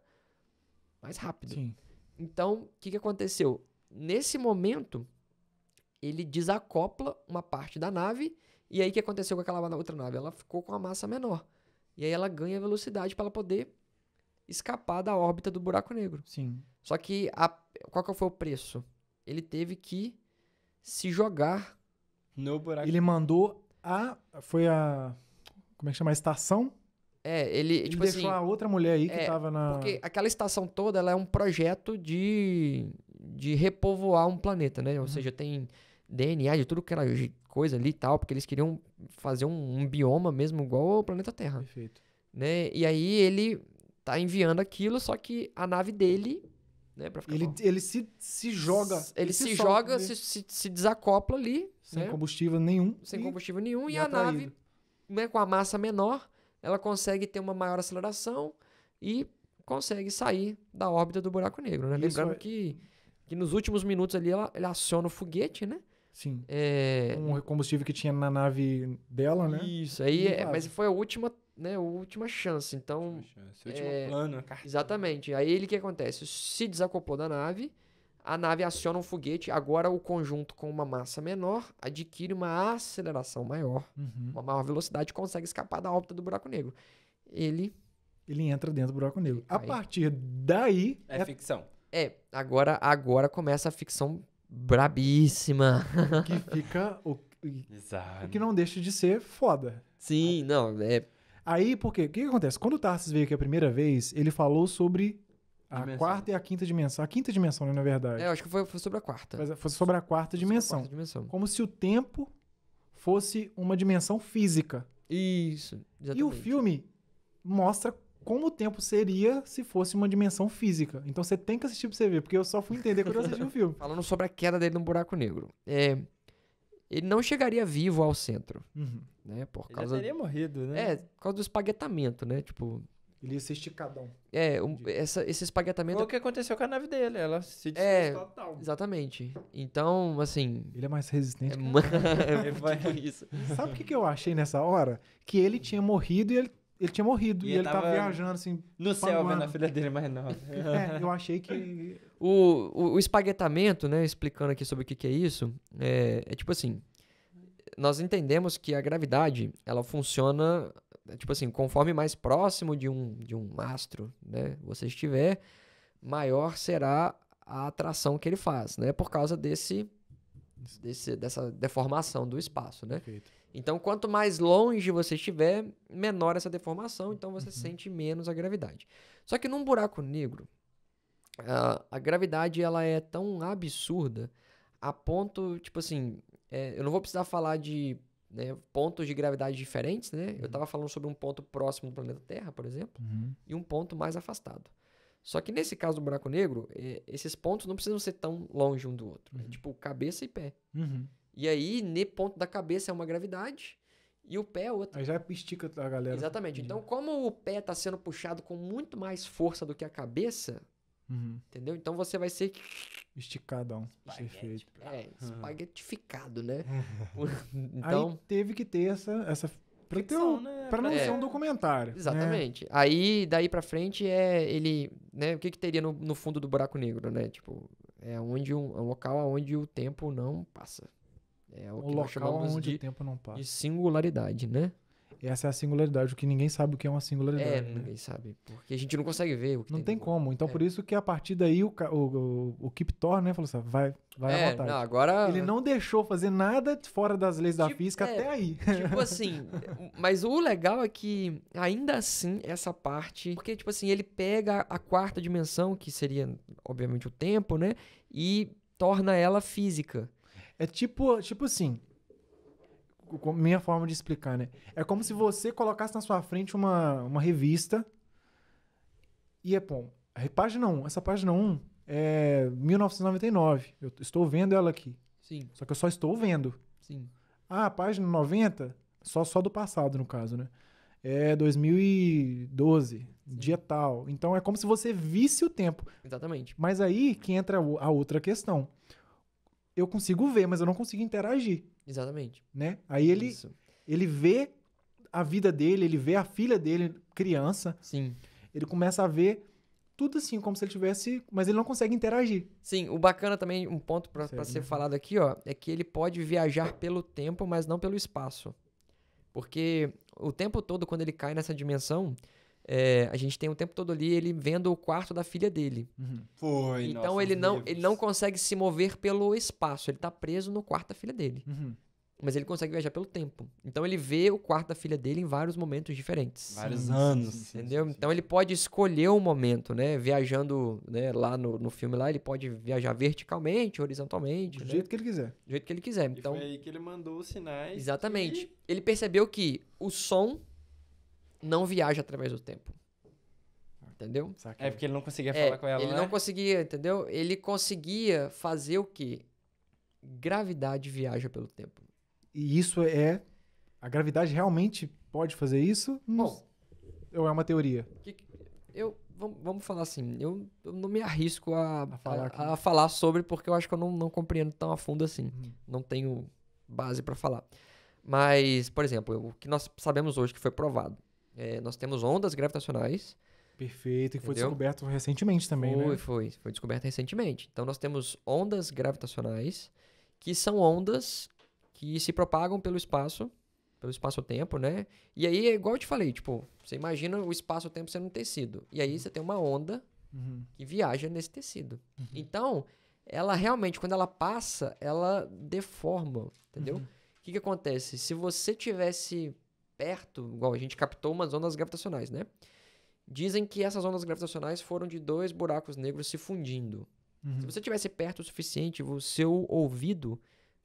mais rápido. Sim. Então, o que, que aconteceu? Nesse momento, ele desacopla uma parte da nave. E aí, o que aconteceu com aquela outra nave? Ela ficou com a massa menor. E aí, ela ganha velocidade para ela poder escapar da órbita do buraco negro. Sim. Só que, a, qual que foi o preço? Ele teve que se jogar no buraco Ele mandou a. Foi a. Como é que chama? A estação? É, ele. ele tipo deixou assim, a outra mulher aí que é, tava na. Porque aquela estação toda ela é um projeto de, de repovoar um planeta, né? Ou uhum. seja, tem DNA de tudo que era coisa ali e tal, porque eles queriam fazer um, um bioma mesmo igual ao planeta Terra. Perfeito. Né? E aí ele tá enviando aquilo, só que a nave dele né, ele, ele se, se joga. Ele, ele se, se joga, se, se, se, desacopla ali. Sem né? combustível nenhum. Sem combustível nenhum. E, e a é nave né, com a massa menor, ela consegue ter uma maior aceleração e consegue sair da órbita do buraco negro. Né? Lembrando é... que, que nos últimos minutos ali ela, ela aciona o foguete, né? Sim. É... Um combustível que tinha na nave dela, né? Isso, aí, é, mas foi a última, né, a última chance. Então, última chance, último é, plano. Exatamente. Aí o que acontece? Se desacoplou da nave a nave aciona um foguete. Agora, o conjunto com uma massa menor adquire uma aceleração maior, uhum. uma maior velocidade, consegue escapar da órbita do buraco negro. Ele. Ele entra dentro do buraco negro. Aí. A partir daí. É, é, ficção. É, agora, agora começa a ficção brabíssima. Que fica. O, o né? que não deixa de ser foda. Sim, não, é. Aí, porque o que, que acontece? Quando o Tarsis veio aqui a primeira vez, ele falou sobre a dimensão. quarta e é a quinta dimensão. A quinta dimensão, né, na verdade. É, eu acho que foi, foi sobre a quarta. Mas é, foi sobre a quarta dimensão. a quarta dimensão. Como se o tempo fosse uma dimensão física. Isso, exatamente. E o filme mostra como o tempo seria se fosse uma dimensão física. Então você tem que assistir pra você ver, porque eu só fui entender quando eu assisti o filme. Falando sobre a queda dele no buraco negro. É, ele não chegaria vivo ao centro. Uhum. Né, por causa... Ele teria morrido, né? É, por causa do espaguetamento, né? Tipo, ele ia ser esticadão. É, um, essa, esse espaguetamento. Foi o que aconteceu com a nave dele, ela se é, desfez é, total. Exatamente. Então, assim. Ele é mais resistente. É, que... é isso. Sabe o que, que eu achei nessa hora? Que ele tinha morrido e ele, ele tinha morrido. E, e ele tava, tava, viajando, assim. No céu, vendo a filha dele mais nova. é, eu achei que. O, o, o, espaguetamento, né? Explicando aqui sobre o que, que é isso, é, é tipo assim. Nós entendemos que a gravidade, ela funciona tipo assim, conforme mais próximo de um, de um astro né, você estiver, maior será a atração que ele faz, né? Por causa desse, desse dessa deformação do espaço, né? Perfeito. Então, quanto mais longe você estiver, menor essa deformação, então você uhum. sente menos a gravidade. Só que num buraco negro, a, a gravidade ela é tão absurda a ponto, tipo assim, é, eu não vou precisar falar de né, pontos de gravidade diferentes, né? Uhum. Eu estava falando sobre um ponto próximo do planeta Terra, por exemplo, uhum. e um ponto mais afastado. Só que nesse caso do buraco negro, é, esses pontos não precisam ser tão longe um do outro. Né? Uhum. É tipo cabeça e pé. Uhum. E aí, no ponto da cabeça é uma gravidade e o pé é outra. Aí já estica a galera. Exatamente. Então, como o pé está sendo puxado com muito mais força do que a cabeça, uhum. entendeu? Então você vai ser Esticadão. Espaguete, é, espaguetificado, né? então, Aí teve que ter essa. essa pra, ter um, né? pra não é, ser um documentário. Né? Exatamente. Né? Aí, daí pra frente, é ele. Né, o que, que teria no, no fundo do buraco negro, né? Tipo, é, onde um, é um local onde o tempo não passa. É o, o que local nós onde de, o tempo não passa. De singularidade, né? Essa é a singularidade, o que ninguém sabe o que é uma singularidade. É, né? ninguém sabe, porque a gente não consegue ver o que Não tem, como. Então, é. por isso que a partir daí o, o, o, Kip Thor, né, falou assim: ah, vai, vai é, à vontade. Não, agora... Ele não deixou fazer nada fora das leis da tipo, física é, até aí. Tipo assim, mas o legal é que ainda assim, essa parte. Porque, tipo assim, ele pega a quarta dimensão, que seria, obviamente, o tempo, né? E torna ela física. É tipo, tipo assim, minha forma de explicar, né? É como se você colocasse na sua frente uma, uma revista e é bom. É, página 1, essa página 1 é 1999. Eu estou vendo ela aqui. Sim. Só que eu só estou vendo. Sim. Ah, a página 90, só, só do passado, no caso, né? É 2012, Sim. dia tal. Então é como se você visse o tempo. Exatamente. Mas aí que entra a outra questão eu consigo ver, mas eu não consigo interagir. Exatamente. Né? Aí ele, ele vê a vida dele, ele vê a filha dele, criança. Sim. Ele começa a ver tudo assim, como se ele tivesse. Mas ele não consegue interagir. Sim, o bacana também, um ponto para ser né? falado aqui, ó, é que ele pode viajar pelo tempo, mas não pelo espaço. Porque o tempo todo, quando ele cai nessa dimensão, é, a gente tem o tempo todo ali ele vendo o quarto da filha dele. Uhum. Foi, Então ele não, ele não consegue se mover pelo espaço, ele está preso no quarto da filha dele. Uhum. Mas ele consegue viajar pelo tempo. Então ele vê o quarto da filha dele em vários momentos diferentes. Vários sim, anos. Sim, entendeu? Sim, então ele pode escolher um momento, né? Viajando né? lá no, no filme lá, ele pode viajar verticalmente, horizontalmente. Do né? jeito que ele quiser. Do jeito que ele quiser. Então, foi aí que ele mandou os sinais. Exatamente. Que... Ele percebeu que o som não viaja através do tempo. Entendeu? Saca. É porque ele não conseguia é, falar com ela. Ele né? não conseguia, entendeu? Ele conseguia fazer o quê? Gravidade viaja pelo tempo. E isso é. A gravidade realmente pode fazer isso? Bom. Ou é uma teoria? Que, eu. Vamos falar assim, eu, não me arrisco a, a, falar a, a, falar sobre, porque eu acho que eu não, não compreendo tão a fundo assim. Uhum. Não tenho base para falar. Mas, por exemplo, o que nós sabemos hoje que foi provado é, nós temos ondas gravitacionais. Perfeito, e foi entendeu? descoberto recentemente também, né? foi, né? Foi, foi descoberto recentemente. Então nós temos ondas gravitacionais, que são ondas que se propagam pelo espaço, pelo espaço-tempo, né? E aí é igual eu te falei, tipo, você imagina o espaço-tempo sendo um tecido. E aí uhum. você tem uma onda uhum. que viaja nesse tecido. Uhum. Então, ela realmente, quando ela passa, ela deforma, entendeu? Uhum. O uhum. que, que acontece? Se você tivesse perto, igual a gente captou umas ondas gravitacionais, né? Dizem que essas ondas gravitacionais foram de dois buracos negros se fundindo. Uhum. Se você tivesse perto o suficiente, o seu ouvido,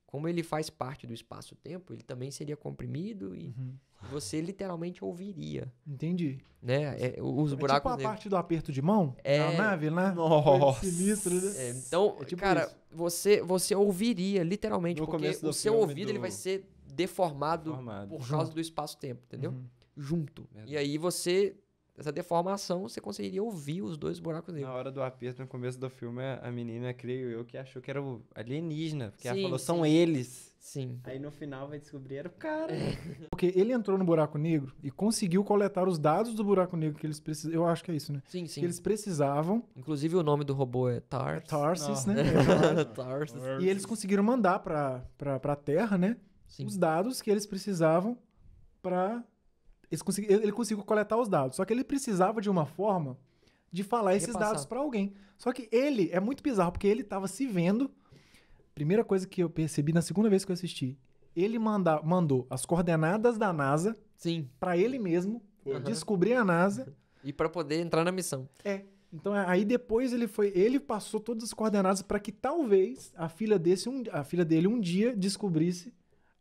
como ele faz parte do espaço-tempo, ele também seria comprimido e uhum. você literalmente ouviria. Entendi. Né? É, os é buracos. Tipo a parte do aperto de mão é... da nave, né? Nossa. Sinistro, né? É, então, é tipo cara, você você ouviria literalmente, no porque o seu ouvido do... ele vai ser deformado, deformado. por Junto. causa do espaço-tempo, entendeu? Uhum. Junto. Verdade. É. E aí você essa deformação, você conseguiria ouvir os dois buracos negros. Na hora do aperto, no começo do filme, a menina, creio eu, que achou que era o alienígena. Porque sim, ela falou, são eles. Sim. Aí no final vai descobrir, era o cara. É. Porque ele entrou no buraco negro e conseguiu coletar os dados do buraco negro que eles precisavam. Eu acho que é isso, né? Sim, sim. Que eles precisavam. Inclusive o nome do robô é Tars. É Tarsis, né? É Tarsis. Tarsis. E eles conseguiram mandar pra, pra, pra Terra, né? Sim. os dados que eles precisavam para. Ele conseguiu coletar os dados. Só que ele precisava de uma forma de falar Repassar. esses dados para alguém. Só que ele é muito bizarro, porque ele estava se vendo. Primeira coisa que eu percebi na segunda vez que eu assisti, ele manda, mandou as coordenadas da NASA para ele mesmo uhum. descobrir a NASA e para poder entrar na missão. É. Então é, aí depois ele foi, ele passou todas as coordenadas para que talvez a filha desse um, a filha dele um dia descobrisse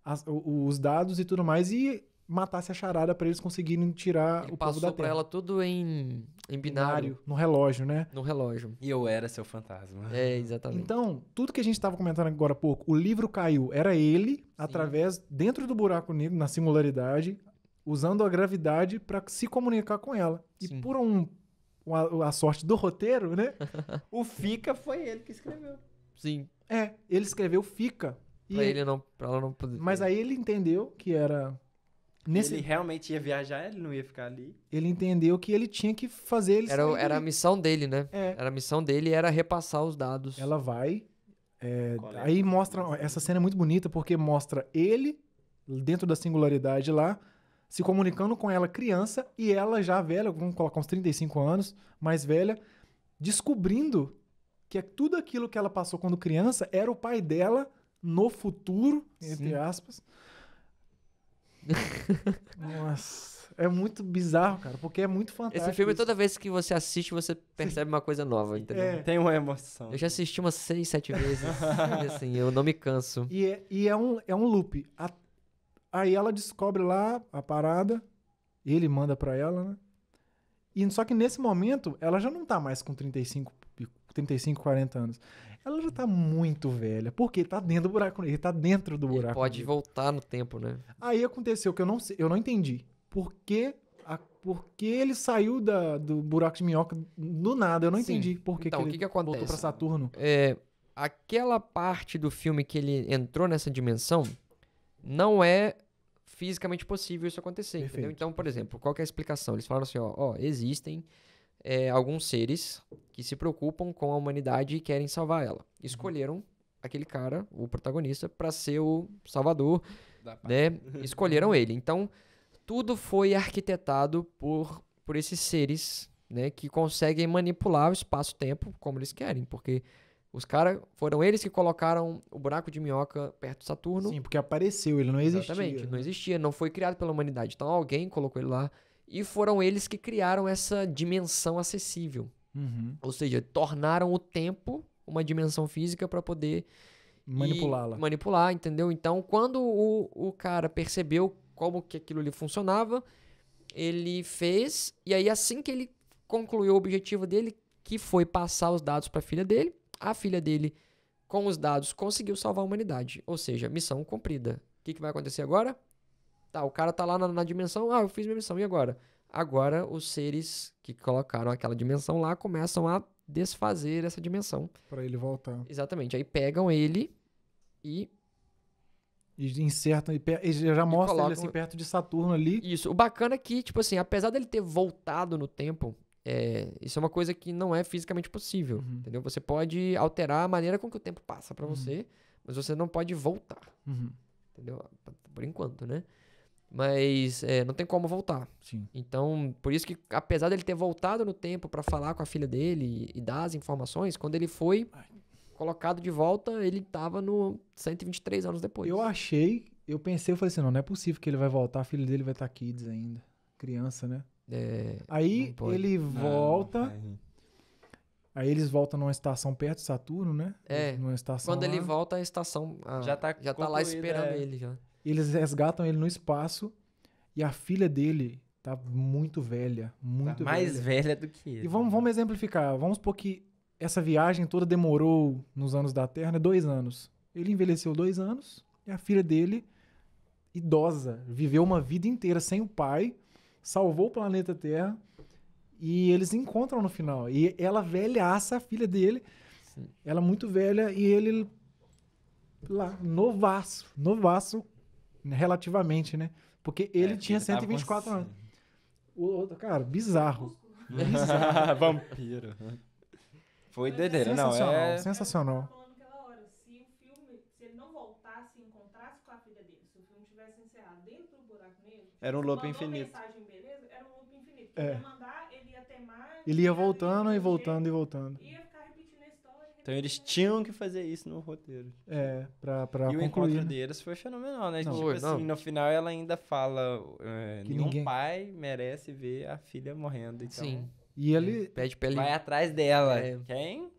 as, os dados e tudo mais e matasse a charada para eles conseguirem tirar o povo da Terra. ela tudo em, em binário. binário. No relógio, né? No relógio. E eu era seu fantasma. É, exatamente. Então, tudo que a gente estava comentando agora há pouco, o livro caiu, era ele, Sim. através, dentro do buraco negro, na singularidade, usando a gravidade para se comunicar com ela. E Sim. por um, uma, a sorte do roteiro, né? o Fica foi ele que escreveu. Sim. É, ele escreveu Fica e... Pra ele não, pra ela não poder. Mas aí ele entendeu que era. Nesse... Ele realmente ia viajar, ele não ia ficar ali. Ele entendeu que ele tinha que fazer ele. Era, era a missão dele, né? É. Era a missão dele era repassar os dados. Ela vai. É, aí mostra. Essa cena é muito bonita porque mostra ele, dentro da singularidade lá, se comunicando com ela criança e ela já velha, vamos colocar uns 35 anos, mais velha, descobrindo que é tudo aquilo que ela passou quando criança era o pai dela no futuro, entre Sim. aspas. Nossa, é muito bizarro, cara, porque é muito fantástico. Esse filme, isso. toda vez que você assiste, você percebe uma coisa nova, é. entendeu? É. Tem uma emoção. Eu já assisti umas seis, sete vezes. assim, eu não me canso. E é, e é, um, é um loop. A, aí ela descobre lá a parada, ele manda pra ela, né? E só que nesse momento, ela já não tá mais com 35, 35 40 anos ela já tá muito velha. Porque tá dentro do buraco negro, tá dentro do buraco. Ele pode negro. voltar no tempo, né? Aí aconteceu que eu não eu não entendi. Por que a, porque ele saiu da, do buraco de minhoca do nada. Eu não Sim. entendi por que, então, que, que, que acontece? voltou pra Saturno. É, aquela parte do filme que ele entrou nessa dimensão não é fisicamente possível isso acontecer, Então, por exemplo, qual é a explicação? Eles falaram assim, ó, ó existem é, alguns seres que se preocupam com a humanidade e querem salvar ela. Uhum. Escolheram uhum. aquele cara, o protagonista, para ser o salvador, né? Escolheram ele. Então, tudo foi arquitetado por, por esses seres, né, que conseguem manipular o espaço-tempo como eles querem, porque os caras foram eles que colocaram o buraco de minhoca perto de Saturno. Sim, porque apareceu, ele não existia. Exatamente, não né? existia, não foi criado pela humanidade. Então alguém colocou ele lá e foram eles que criaram essa dimensão acessível. Uhum. Ou seja, tornaram o tempo uma dimensão física para poder manipulá-la. Manipular, entendeu? Então, quando o, o cara percebeu como que aquilo ali funcionava, ele fez, e aí assim que ele concluiu o objetivo dele, que foi passar os dados para a filha dele, a filha dele, com os dados, conseguiu salvar a humanidade. Ou seja, missão cumprida. O que, que vai acontecer agora? Tá, o cara tá lá na, na dimensão, ah, eu fiz minha missão, e agora? Agora os seres que colocaram aquela dimensão lá começam a desfazer essa dimensão. Para ele voltar. Exatamente. Aí pegam ele e e insertam e, já mostra colocam... ele assim perto de Saturno ali. Isso. O bacana é que, tipo assim, apesar dele ter voltado no tempo, é, isso é uma coisa que não é fisicamente possível. Uhum. Entendeu? Você pode alterar a maneira com que o tempo passa para uhum. você, mas você não pode voltar. Uhum. Entendeu? Por enquanto, né? mas é, não tem como voltar. Sim. Então, por isso que, apesar dele ter voltado no tempo para falar com a filha dele e, e, dar as informações, quando ele foi colocado de volta, ele tava no 123 anos depois. Eu achei, eu pensei, eu falei assim, não, não é possível que ele vai voltar, a filha dele vai estar tá kids ainda, criança, né? É, aí ele volta, Aí eles voltam numa estação perto de Saturno, né? É. Numa estação Quando lá. ele volta, a estação já tá, já tá lá esperando é. ele já. E eles resgatam ele no espaço e a filha dele tá muito velha, muito tá mais velha. velha do que ele. E vamos, vamos exemplificar, vamos supor que essa viagem toda demorou nos anos da Terra, né, dois anos. Ele envelheceu dois anos e a filha dele, idosa, viveu uma vida inteira sem o pai, salvou o planeta Terra e eles encontram no final. E ela velhaça, a filha dele, Sim. ela muito velha e ele lá, novaço, novaço, Relativamente, né? Porque ele é, tinha 124 anos. O outro, cara, bizarro. É bizarro. Vampiro. Foi é doideira, não. É sensacional. Tá era um loop infinito. Mensagem, beleza, era um loop infinito. É. Mandar, ele ia, mais, ele ia voltando, e voltando, e voltando e voltando. Ia então eles tinham que fazer isso no roteiro. É, pra, pra e concluir. o encontro né? deles foi fenomenal, né? Não, tipo foi, assim, não. no final ela ainda fala é, que nenhum ninguém... pai merece ver a filha morrendo. Então Sim. E ele... É, pede pra ele... Vai atrás dela. É. Quem?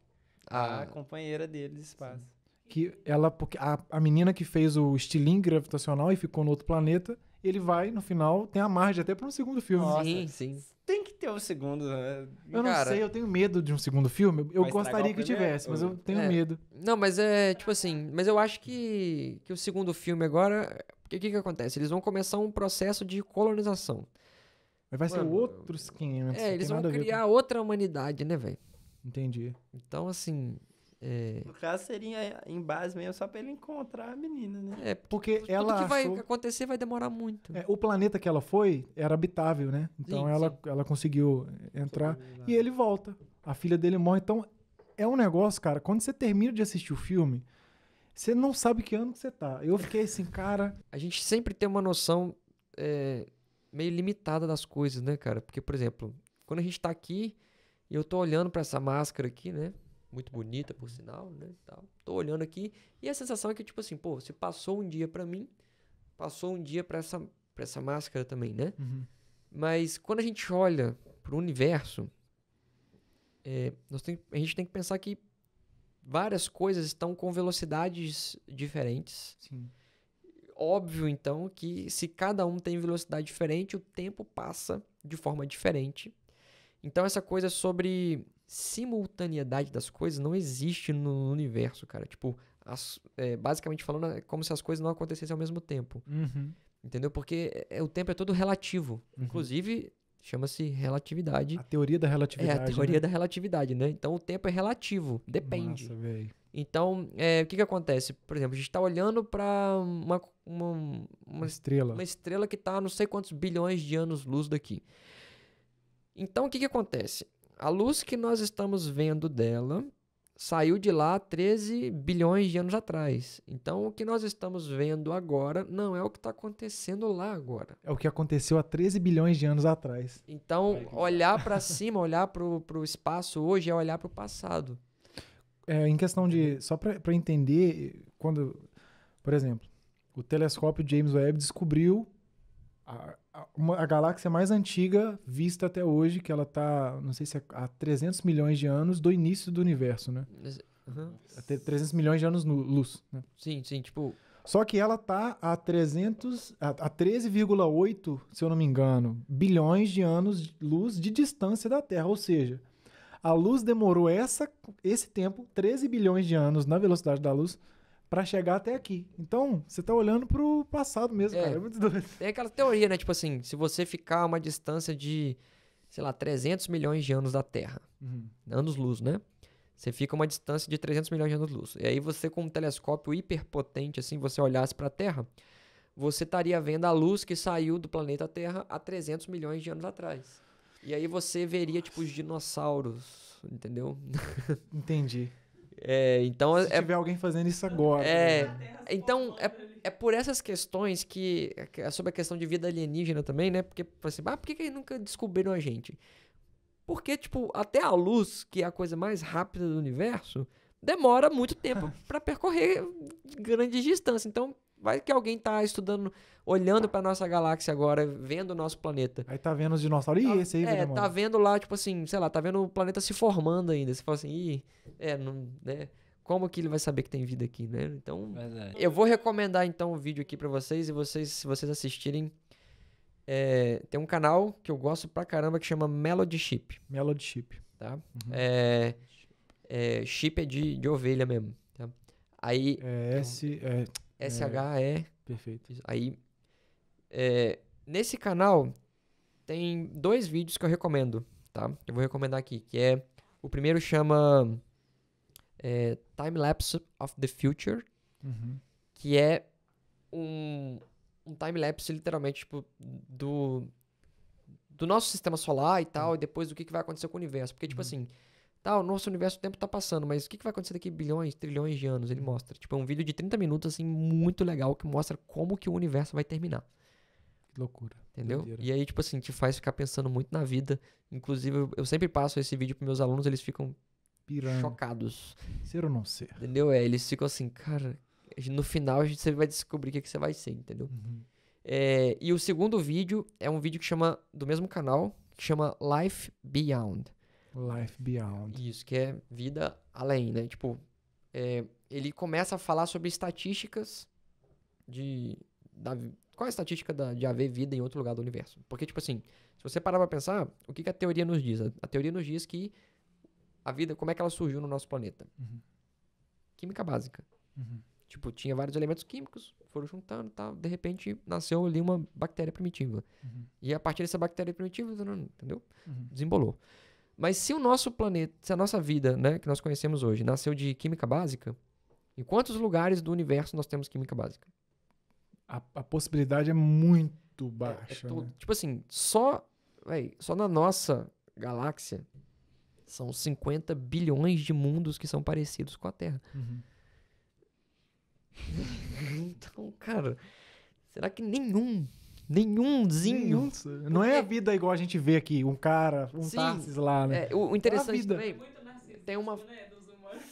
A... a... Ah. companheira dele de espaço. Que ela... Porque a, a menina que fez o estilingue gravitacional e ficou no outro planeta, ele vai, no final, tem a margem até pra um segundo filme. Nossa, sim, sim tem que ter o um segundo. Né? Eu não Cara, sei, eu tenho medo de um segundo filme. Eu gostaria que tivesse, mas eu tenho é, medo. Não, mas é tipo assim. Mas eu acho que, que o segundo filme agora. o que, que acontece? Eles vão começar um processo de colonização. Mas vai Mano, ser outro esquema. É, eles vão criar outra humanidade, né, velho? Entendi. Então, assim, é... No caso, seria em base mesmo só pra ele encontrar a menina, né? É, porque tipo, Tudo ela. O que vai achou... acontecer vai demorar muito. É, o planeta que ela foi era habitável, né? Então sim, ela, sim. ela conseguiu entrar e ele volta. A filha dele morre. Então é um negócio, cara. Quando você termina de assistir o filme, você não sabe que ano que você tá. Eu fiquei assim, cara. A gente sempre tem uma noção é, meio limitada das coisas, né, cara? Porque, por exemplo, quando a gente tá aqui e eu tô olhando para essa máscara aqui, né? muito bonita, por sinal, né? Tal. Tô olhando aqui e a sensação é que, tipo assim, pô, se passou um dia para mim, passou um dia para essa, essa máscara também, né? Uhum. Mas quando a gente olha pro universo, é, nós tem, a gente tem que pensar que várias coisas estão com velocidades diferentes. Sim. Óbvio, então, que se cada um tem velocidade diferente, o tempo passa de forma diferente. Então, essa coisa sobre simultaneidade das coisas não existe no universo, cara. Tipo, as, é, basicamente falando, é como se as coisas não acontecessem ao mesmo tempo. Uhum. Entendeu? Porque é, o tempo é todo relativo. Uhum. Inclusive, chama-se relatividade. A teoria da relatividade. É, a teoria né? da relatividade, né? Então, o tempo é relativo. Depende. Nossa, Então, é, o que, que acontece? Por exemplo, a gente está olhando para uma, uma, uma, uma, estrela. Uma estrela que está não sei quantos bilhões de anos-luz daqui. Então, o que, que acontece? A luz que nós estamos vendo dela saiu de lá 13 bilhões de anos atrás. Então, o que nós estamos vendo agora não é o que está acontecendo lá agora. É o que aconteceu há 13 bilhões de anos atrás. Então, olhar para cima, olhar para o espaço hoje é olhar para o passado. É, em questão de. Uhum. Só para entender, quando. Por exemplo, o telescópio James Webb descobriu a, uma, a galáxia mais antiga vista até hoje, que ela está, não sei se é há 300 milhões de anos do início do universo, né? Uhum. Até 300 milhões de anos no, luz. Né? Sim, sim, tipo... Só que ela está a 300, a, a 13,8, se eu não me engano, bilhões de anos de luz de distância da Terra, ou seja, a luz demorou essa, esse tempo, 13 bilhões de anos na velocidade da luz, para chegar até aqui. Então, você tá olhando pro passado mesmo, é, cara. É muito doido. Tem é aquela teoria, né? Tipo assim, se você ficar a uma distância de, sei lá, 300 milhões de anos da Terra, uhum. anos-luz, né? Você fica a uma distância de 300 milhões de anos-luz. E aí você, com um telescópio hiperpotente, assim, você olhasse para a Terra, você estaria vendo a luz que saiu do planeta Terra há 300 milhões de anos atrás. E aí você veria, Nossa. tipo, os dinossauros, entendeu? Entendi. É, então Se é, é, tiver alguém fazendo isso agora. É, né? Então, é, é por essas questões que. É sobre a questão de vida alienígena também, né? Porque, tipo assim, ah, por que, que nunca descobriram a gente? Porque, tipo, até a luz, que é a coisa mais rápida do universo, demora muito tempo para percorrer grandes distâncias. Então, Vai que alguém tá estudando, olhando pra nossa galáxia agora, vendo o nosso planeta. Aí tá vendo os dinossauros. Ih, tá, esse aí, É, tá vendo lá, tipo assim, sei lá, tá vendo o planeta se formando ainda. Você fala assim, ih, é, não, né? Como que ele vai saber que tem vida aqui, né? Então, Verdade. É. eu vou recomendar então o um vídeo aqui para vocês e vocês, se vocês assistirem, é, tem um canal que eu gosto pra caramba que chama Melody Chip. Melody Chip. Tá? Uhum. É, é, chip é de, de ovelha mesmo. Tá? Aí. É, S, é, é. S-H-E. Perfeito. Aí, é, nesse canal, tem dois vídeos que eu recomendo, tá? Eu vou recomendar aqui, que é... O primeiro chama é, Time Lapse of the Future, uhum. que é um, um time lapse literalmente tipo, do do nosso sistema solar e tal, uhum. e depois do que, que vai acontecer com o universo. Porque, tipo uhum. assim, Tá, o nosso universo, o tempo tá passando, mas o que, que vai acontecer daqui bilhões, trilhões de anos? Ele hum. mostra. Tipo, é um vídeo de 30 minutos, assim, muito legal, que mostra como que o universo vai terminar. Que loucura. Entendeu? Doideira. E aí, tipo assim, te faz ficar pensando muito na vida. Inclusive, eu, sempre passo esse vídeo pros meus alunos, eles ficam chocados. Ser ou não ser. Entendeu? É, eles ficam assim, cara, no final a gente vai descobrir o que, que você vai ser, entendeu? Uhum. É, e o segundo vídeo é um vídeo que chama, do mesmo canal, que chama Life Beyond. Life Beyond. Isso, que é vida além, né? Tipo, é, ele começa a falar sobre estatísticas de. Da, qual é a estatística da, de haver vida em outro lugar do universo? Porque, tipo assim, se você parar pra pensar, o que, que a teoria nos diz? A, a, teoria nos diz que a vida, como é que ela surgiu no nosso planeta? Uhum. Química básica. Uhum. Tipo, tinha vários elementos químicos, foram juntando e tal. De repente, nasceu ali uma bactéria primitiva. Uhum. E a partir dessa bactéria primitiva, entendeu? Uhum. Desembolou. Mas se o nosso planeta, se a nossa vida, né, que nós conhecemos hoje, nasceu de química básica, em quantos lugares do universo nós temos química básica? A, a possibilidade é muito baixa. É, é né? Tipo assim, só, véi, só na nossa galáxia são 50 bilhões de mundos que são parecidos com a Terra. Uhum. então, cara, será que nenhum Nenhumzinho. Nenhum, não é a vida igual a gente vê aqui, um cara, um Tarsis lá, né? É, o, é interessante é também. Tem uma. Né,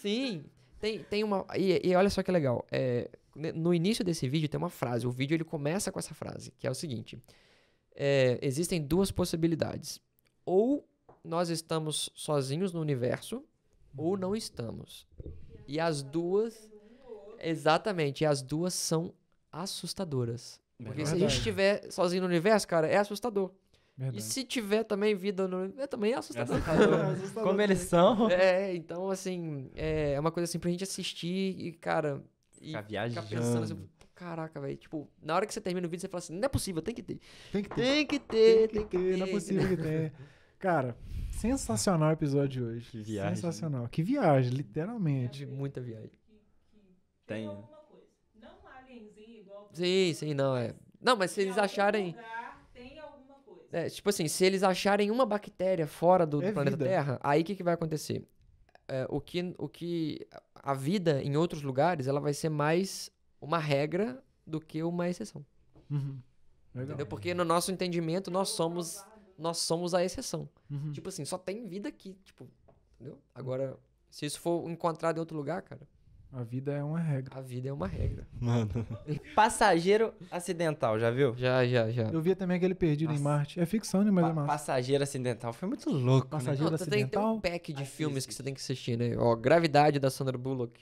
Sim, tem, tem uma. E, e olha só que legal. É, no início desse vídeo tem uma frase. O vídeo ele começa com essa frase, que é o seguinte: é, existem duas possibilidades. Ou nós estamos sozinhos no universo, ou não estamos. E as duas. Exatamente, e as duas são assustadoras. Porque é se a gente estiver sozinho no universo, cara, é assustador. Verdade. E se tiver também vida no universo, é, também é assustador. É assustador. Como eles são. É, então, assim, é uma coisa assim pra gente assistir e, cara. E viajando. Ficar pensando assim, caraca, velho. Tipo, na hora que você termina o vídeo, você fala assim: não é possível, tem que ter. Tem que ter. Tem que ter, tem que, tem que ter. ter. Não é possível que tenha. Cara, sensacional o episódio de hoje. Que viagem. Sensacional. Que viagem, literalmente. É muita viagem. Tem. Sim, sim, não, é. Não, mas se eles acharem. tem alguma coisa. É, tipo assim, se eles acharem uma bactéria fora do, do é planeta vida. Terra, aí o que, que vai acontecer? É, o, que, o que. A vida em outros lugares, ela vai ser mais uma regra do que uma exceção. Uhum. Entendeu? Porque no nosso entendimento, nós somos, nós somos a exceção. Uhum. Tipo assim, só tem vida aqui. Tipo, entendeu? Agora, se isso for encontrado em outro lugar, cara. A vida é uma regra. A vida é uma regra. Mano. Passageiro acidental, já viu? Já, já, já. Eu via também aquele perdido Nossa. em Marte. É ficção, né? Mas é pa é massa. Passageiro acidental. Foi muito louco, né? Passageiro né? acidental. Tem, tem um pack de Assiste. filmes que você tem que assistir, né? Ó, Gravidade da Sandra Bullock.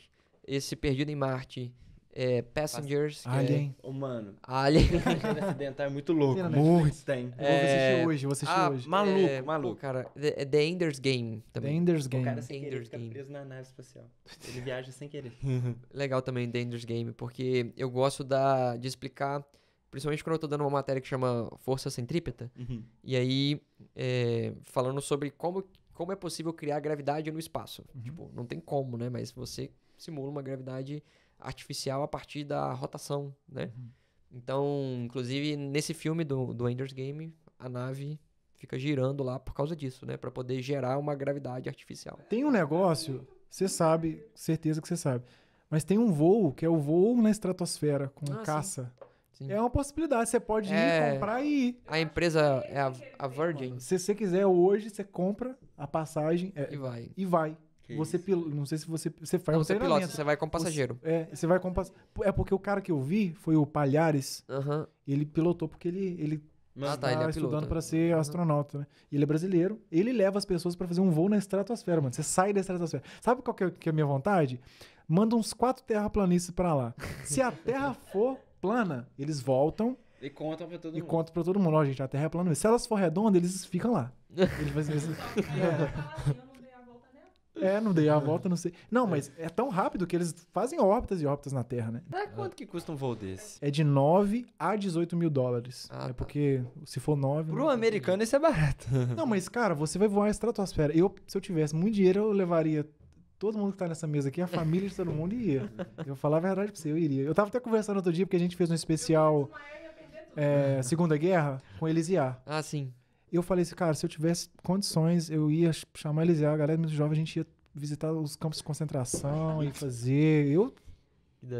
Esse Perdido em Marte. É, Passengers. É Alien. É... Humano. Alien. acidental é muito louco. Né? Muito. Tem. É... Eu vou assistir é. hoje, vou assistir ah, hoje. Maluco, é... maluco. Pô, cara, The, The Ender's Game também. The Ender's Game. O cara sem Ender's querer Game. preso na nave espacial. Ele viaja sem querer. Legal também The Ender's Game, porque eu gosto da, de explicar, principalmente quando eu tô dando uma matéria que chama Força Centrípeta, uhum. e aí é, falando sobre como, como é possível criar gravidade no espaço. Uhum. Tipo, não tem como, né? Mas você simula uma gravidade artificial a partir da rotação, né? Uhum. Então, inclusive, nesse filme do, do Ender's Game, a nave fica girando lá por causa disso, né? Para poder gerar uma gravidade artificial. Tem um negócio, você sabe, certeza que você sabe, mas tem um voo que é o voo na estratosfera com ah, caça. Sim. Sim. É uma possibilidade, você pode é... ir comprar e ir. A empresa é a, a Virgin. Se você quiser hoje, você compra a passagem é, e vai. E vai. Que você Não sei se você. Você faz não, um você pilota, você vai como passageiro. Você, é, você vai como passageiro. É porque o cara que eu vi foi o Palhares. Uhum. Ele pilotou porque ele, ele ah, tá, tá ele é estudando para né? ser astronauta, né? ele é brasileiro. Ele leva as pessoas para fazer um voo na estratosfera, mano. Você sai da estratosfera. Sabe qual que é, é a minha vontade? Manda uns quatro terraplanistas para lá. Se a Terra for plana, eles voltam. E contam pra todo e mundo. E pra todo mundo. Ó, gente, a Terra é plana. Se elas for redonda, eles ficam lá. Eles fazem isso. É, não dei a volta, não sei. Não, mas é tão rápido que eles fazem órbitas e órbitas na Terra, né? Ah, quanto que custa um voo desse? É de 9 a 18 mil dólares. Ah, é tá. porque se for 9. Pro não... americano isso é barato. Não, mas, cara, você vai voar a estratosfera. Eu, se eu tivesse muito dinheiro, eu levaria todo mundo que tá nessa mesa aqui, a família de todo mundo ia. Eu falar a verdade pra você, eu iria. Eu tava até conversando outro dia, porque a gente fez um especial é, Segunda Guerra com Elisiar. Ah, sim. Eu falei assim, cara, se eu tivesse condições, eu ia chamar eles, a galera muito jovem, a gente ia visitar os campos de concentração e fazer. Eu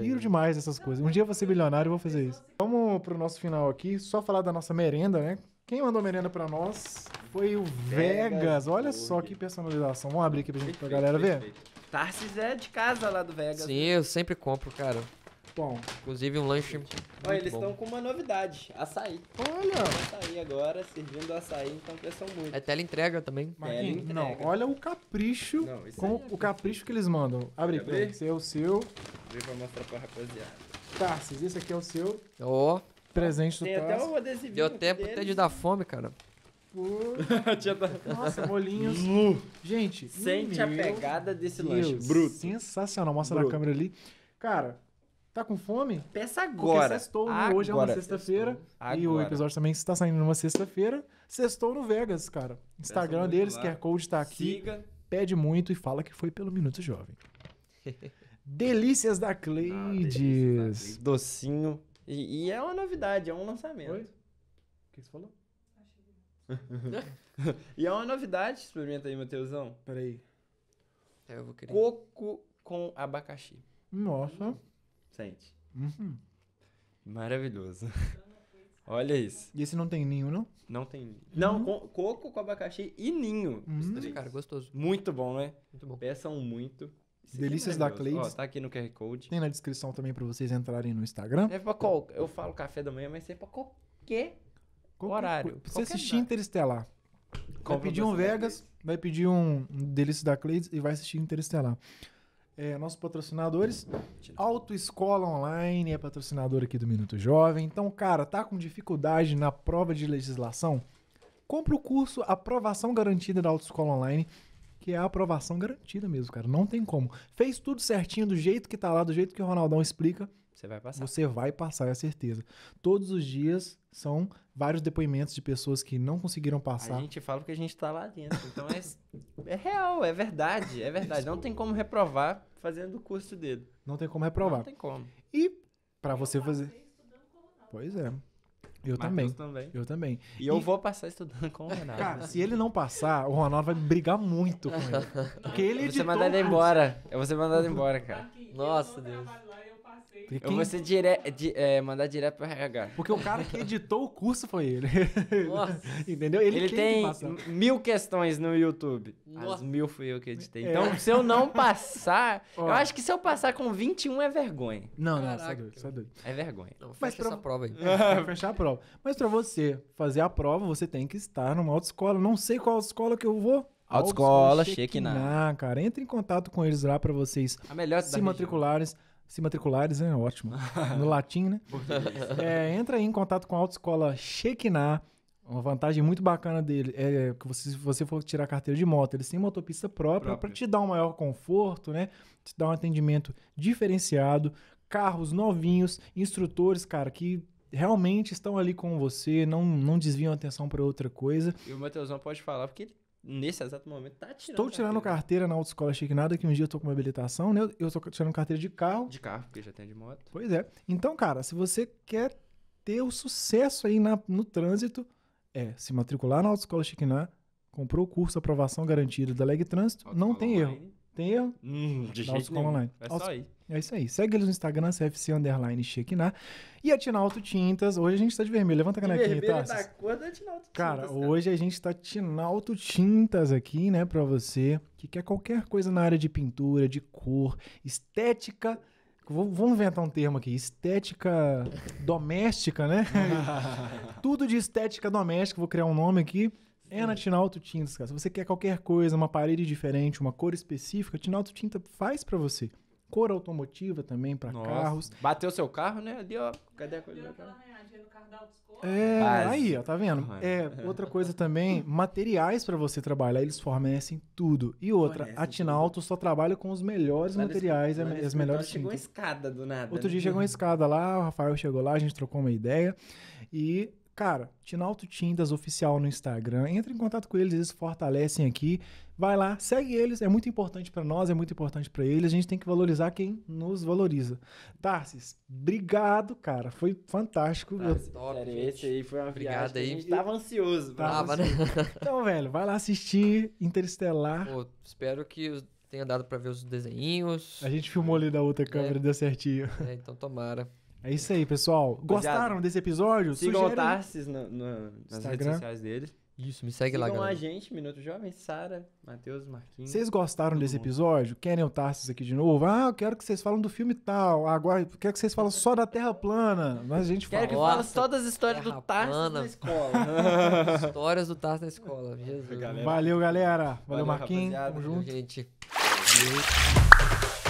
piro demais essas coisas. Um dia eu vou ser bilionário e vou fazer isso. Vamos pro nosso final aqui, só falar da nossa merenda, né? Quem mandou merenda para nós foi o Vegas. Vegas. Olha só que personalização. Vamos abrir aqui pra, gente, pra galera ver. Tarsis é de casa lá do Vegas. Sim, né? eu sempre compro, cara. Bom. Inclusive um lanche. Olha, eles estão com uma novidade: açaí. Olha! Açaí agora, servindo açaí, então pressão muito. É tela entrega também. Tela Não, olha o capricho. Não, com é o capricho que eles mandam. Abre pra Esse é o seu. Abre pra mostrar pra rapaziada. Tarsis, esse aqui é o seu. Ó. Oh. Presente do Tem até o adesivinho. Deu tempo deles. até de dar fome, cara. Nossa, bolinhos. Gente, sente a pegada desse Deus. lanche. Bruto. Sensacional. Mostra Bruto. na câmera ali. Cara, Tá com fome? Peça agora. Porque sextou, né? Hoje é uma sexta-feira. E o episódio também está saindo numa sexta-feira. Sextou no Vegas, cara. Instagram deles, QR Code está aqui. Siga. Pede muito e fala que foi pelo Minuto Jovem. Ah, delícias da Cleides. Ah, Docinho. E, e, é uma novidade, é um lançamento. Oi? O que você falou? e é uma novidade. Experimenta aí, Matheusão. Peraí. Eu vou querer. Coco com abacaxi. Nossa. Sente. Uhum. Maravilhoso. Olha isso. E esse não tem ninho, não? Não tem ninho. Não, uhum. co coco com abacaxi e ninho. Uhum. Cara, gostoso. Muito bom, né? Muito bom. Peçam muito. É Delícias é da Cleide. Ó, tá aqui no QR Code. Tem na descrição também pra vocês entrarem no Instagram. É pra qual... Eu falo café da manhã, mas é pra qualquer, horário. você assistir Interestelar. vai pedir um Vegas, vai pedir um Delícias da Cleide e vai assistir Interestelar é, nossos patrocinadores. Autoescola Online é patrocinador aqui do Minuto Jovem. Então, cara, tá com dificuldade na prova de legislação? Compra o curso Aprovação Garantida da Autoescola Online, que é a aprovação garantida mesmo, cara. Não tem como. Fez tudo certinho, do jeito que tá lá, do jeito que o Ronaldão explica. Você vai passar. Você vai passar, é a certeza. Todos os dias são vários depoimentos de pessoas que não conseguiram passar. A gente fala que a gente tá lá dentro. Então é, é real, é verdade, é verdade. Não tem como reprovar fazendo o curso dele. Não tem como reprovar. Não tem como. E para você fazer. Pois é. Eu também. também. Eu também. E, e, eu vou passar estudando com o Ronaldo. Cara, se ele não passar, o Ronaldo vai brigar muito com ele. Porque ele editou... Você mandado embora. Eu vou ser mandado embora, cara. Nossa, Deus quem... Eu vou dire... É, mandar direto pro RH. Porque o cara que editou o curso foi ele. Nossa. Entendeu? Ele, ele tem que mil questões no YouTube. Nossa. As mil fui eu que editei. É. Então, se eu não passar... Ó. Eu acho que se eu passar com 21 é vergonha. Não, não, só é doido, só é doido. É vergonha. Não, Mas pra... essa prova aí. É, fechar a prova. Mas pra você fazer a prova, você tem que estar numa autoescola. Não sei qual escola que eu vou... Autoescola, cheque na. cara. Entre em contato com eles lá para vocês a melhor se matricularem. Região se matriculares, é ótimo. No latim, né? É, entra aí em contato com a Autoescola Shekinah. Uma vantagem muito bacana dele é que você, se você for tirar carteira de moto, eles têm uma autopista própria para te dar um maior conforto, né? Te dar um atendimento diferenciado, carros novinhos, instrutores, cara, que realmente estão ali com você, não, não desviam a atenção para outra coisa. E o Matheusão pode falar porque ele nesse exato momento, tá tirando. Estou tirando carteira, carteira na autoescola chique nada, que um dia eu tô com uma habilitação, né? Eu tô tirando carteira de carro. De carro, porque já tem de moto. Pois é. Então, cara, se você quer ter o sucesso aí na, no trânsito, é se matricular na autoescola chique né? comprou o curso aprovação garantida da Leg Trânsito, Autocola não tem online. erro. Tem erro? Hum, de Nautos jeito nenhum. Online. É só aí. É isso aí. Segue eles no Instagram, CFC Underline Chequinar. E a Tinalto Tintas. Hoje a gente tá de vermelho. Levanta a canequinha, tá? a cor da Tinalto Tintas. Cara, cara, hoje a gente tá Tinalto Tintas aqui, né, pra você que quer qualquer coisa na área de pintura, de cor, estética. Vou, vamos inventar um termo aqui, estética doméstica, né? Tudo de estética doméstica, vou criar um nome aqui. É na Tinalto Tintas, cara. Se você quer qualquer coisa, uma parede diferente, uma cor específica, a Tinalto Tinta faz para você. Cor automotiva também para carros. Bateu seu carro, né? Ali, ó. Cadê a coisa do meu carro? É, Mas... aí, ó, tá vendo? Uhum. É, outra coisa também, materiais para você trabalhar, eles fornecem tudo. E outra, a Tinalto só trabalha com os melhores Parece materiais é as melhores tintas. Chegou uma escada do nada. Outro né? dia chegou uma escada lá, o Rafael chegou lá, a gente trocou uma ideia e Cara, Tinalto Tindas Oficial no Instagram. Entre em contato com eles, eles fortalecem aqui. Vai lá, segue eles. É muito importante para nós, é muito importante para eles. A gente tem que valorizar quem nos valoriza. Tarsis, obrigado, cara. Foi fantástico. Tarsis, top, Sério, esse aí foi uma obrigado viagem aí. a gente tava ansioso. Tava, Né? Então, velho, vai lá assistir Interestelar. Pô, espero que tenha dado para ver os desenhinhos. A gente filmou ali da outra é. câmera, é. deu certinho. É, então tomara. É isso aí, pessoal. Gostaram desse episódio? Sigam Sugere... o Tarsis no, no, nas Instagram. redes sociais dele. Isso, me segue Sigam lá, galera. a gente, Minuto Jovem, Sara, Matheus, Marquinhos. Vocês gostaram desse mundo. episódio? Querem o Tarsis aqui de novo? Ah, eu quero que vocês falem do filme tal. Agora, eu quero que vocês falem só da Terra Plana. Mas a gente fala. Quero que fale só das histórias Terra do Tarsis na escola. histórias do Tarsis na escola. Jesus. Galera. Valeu, galera. Valeu, Valeu Marquinhos. Tamo junto. Gente. Valeu.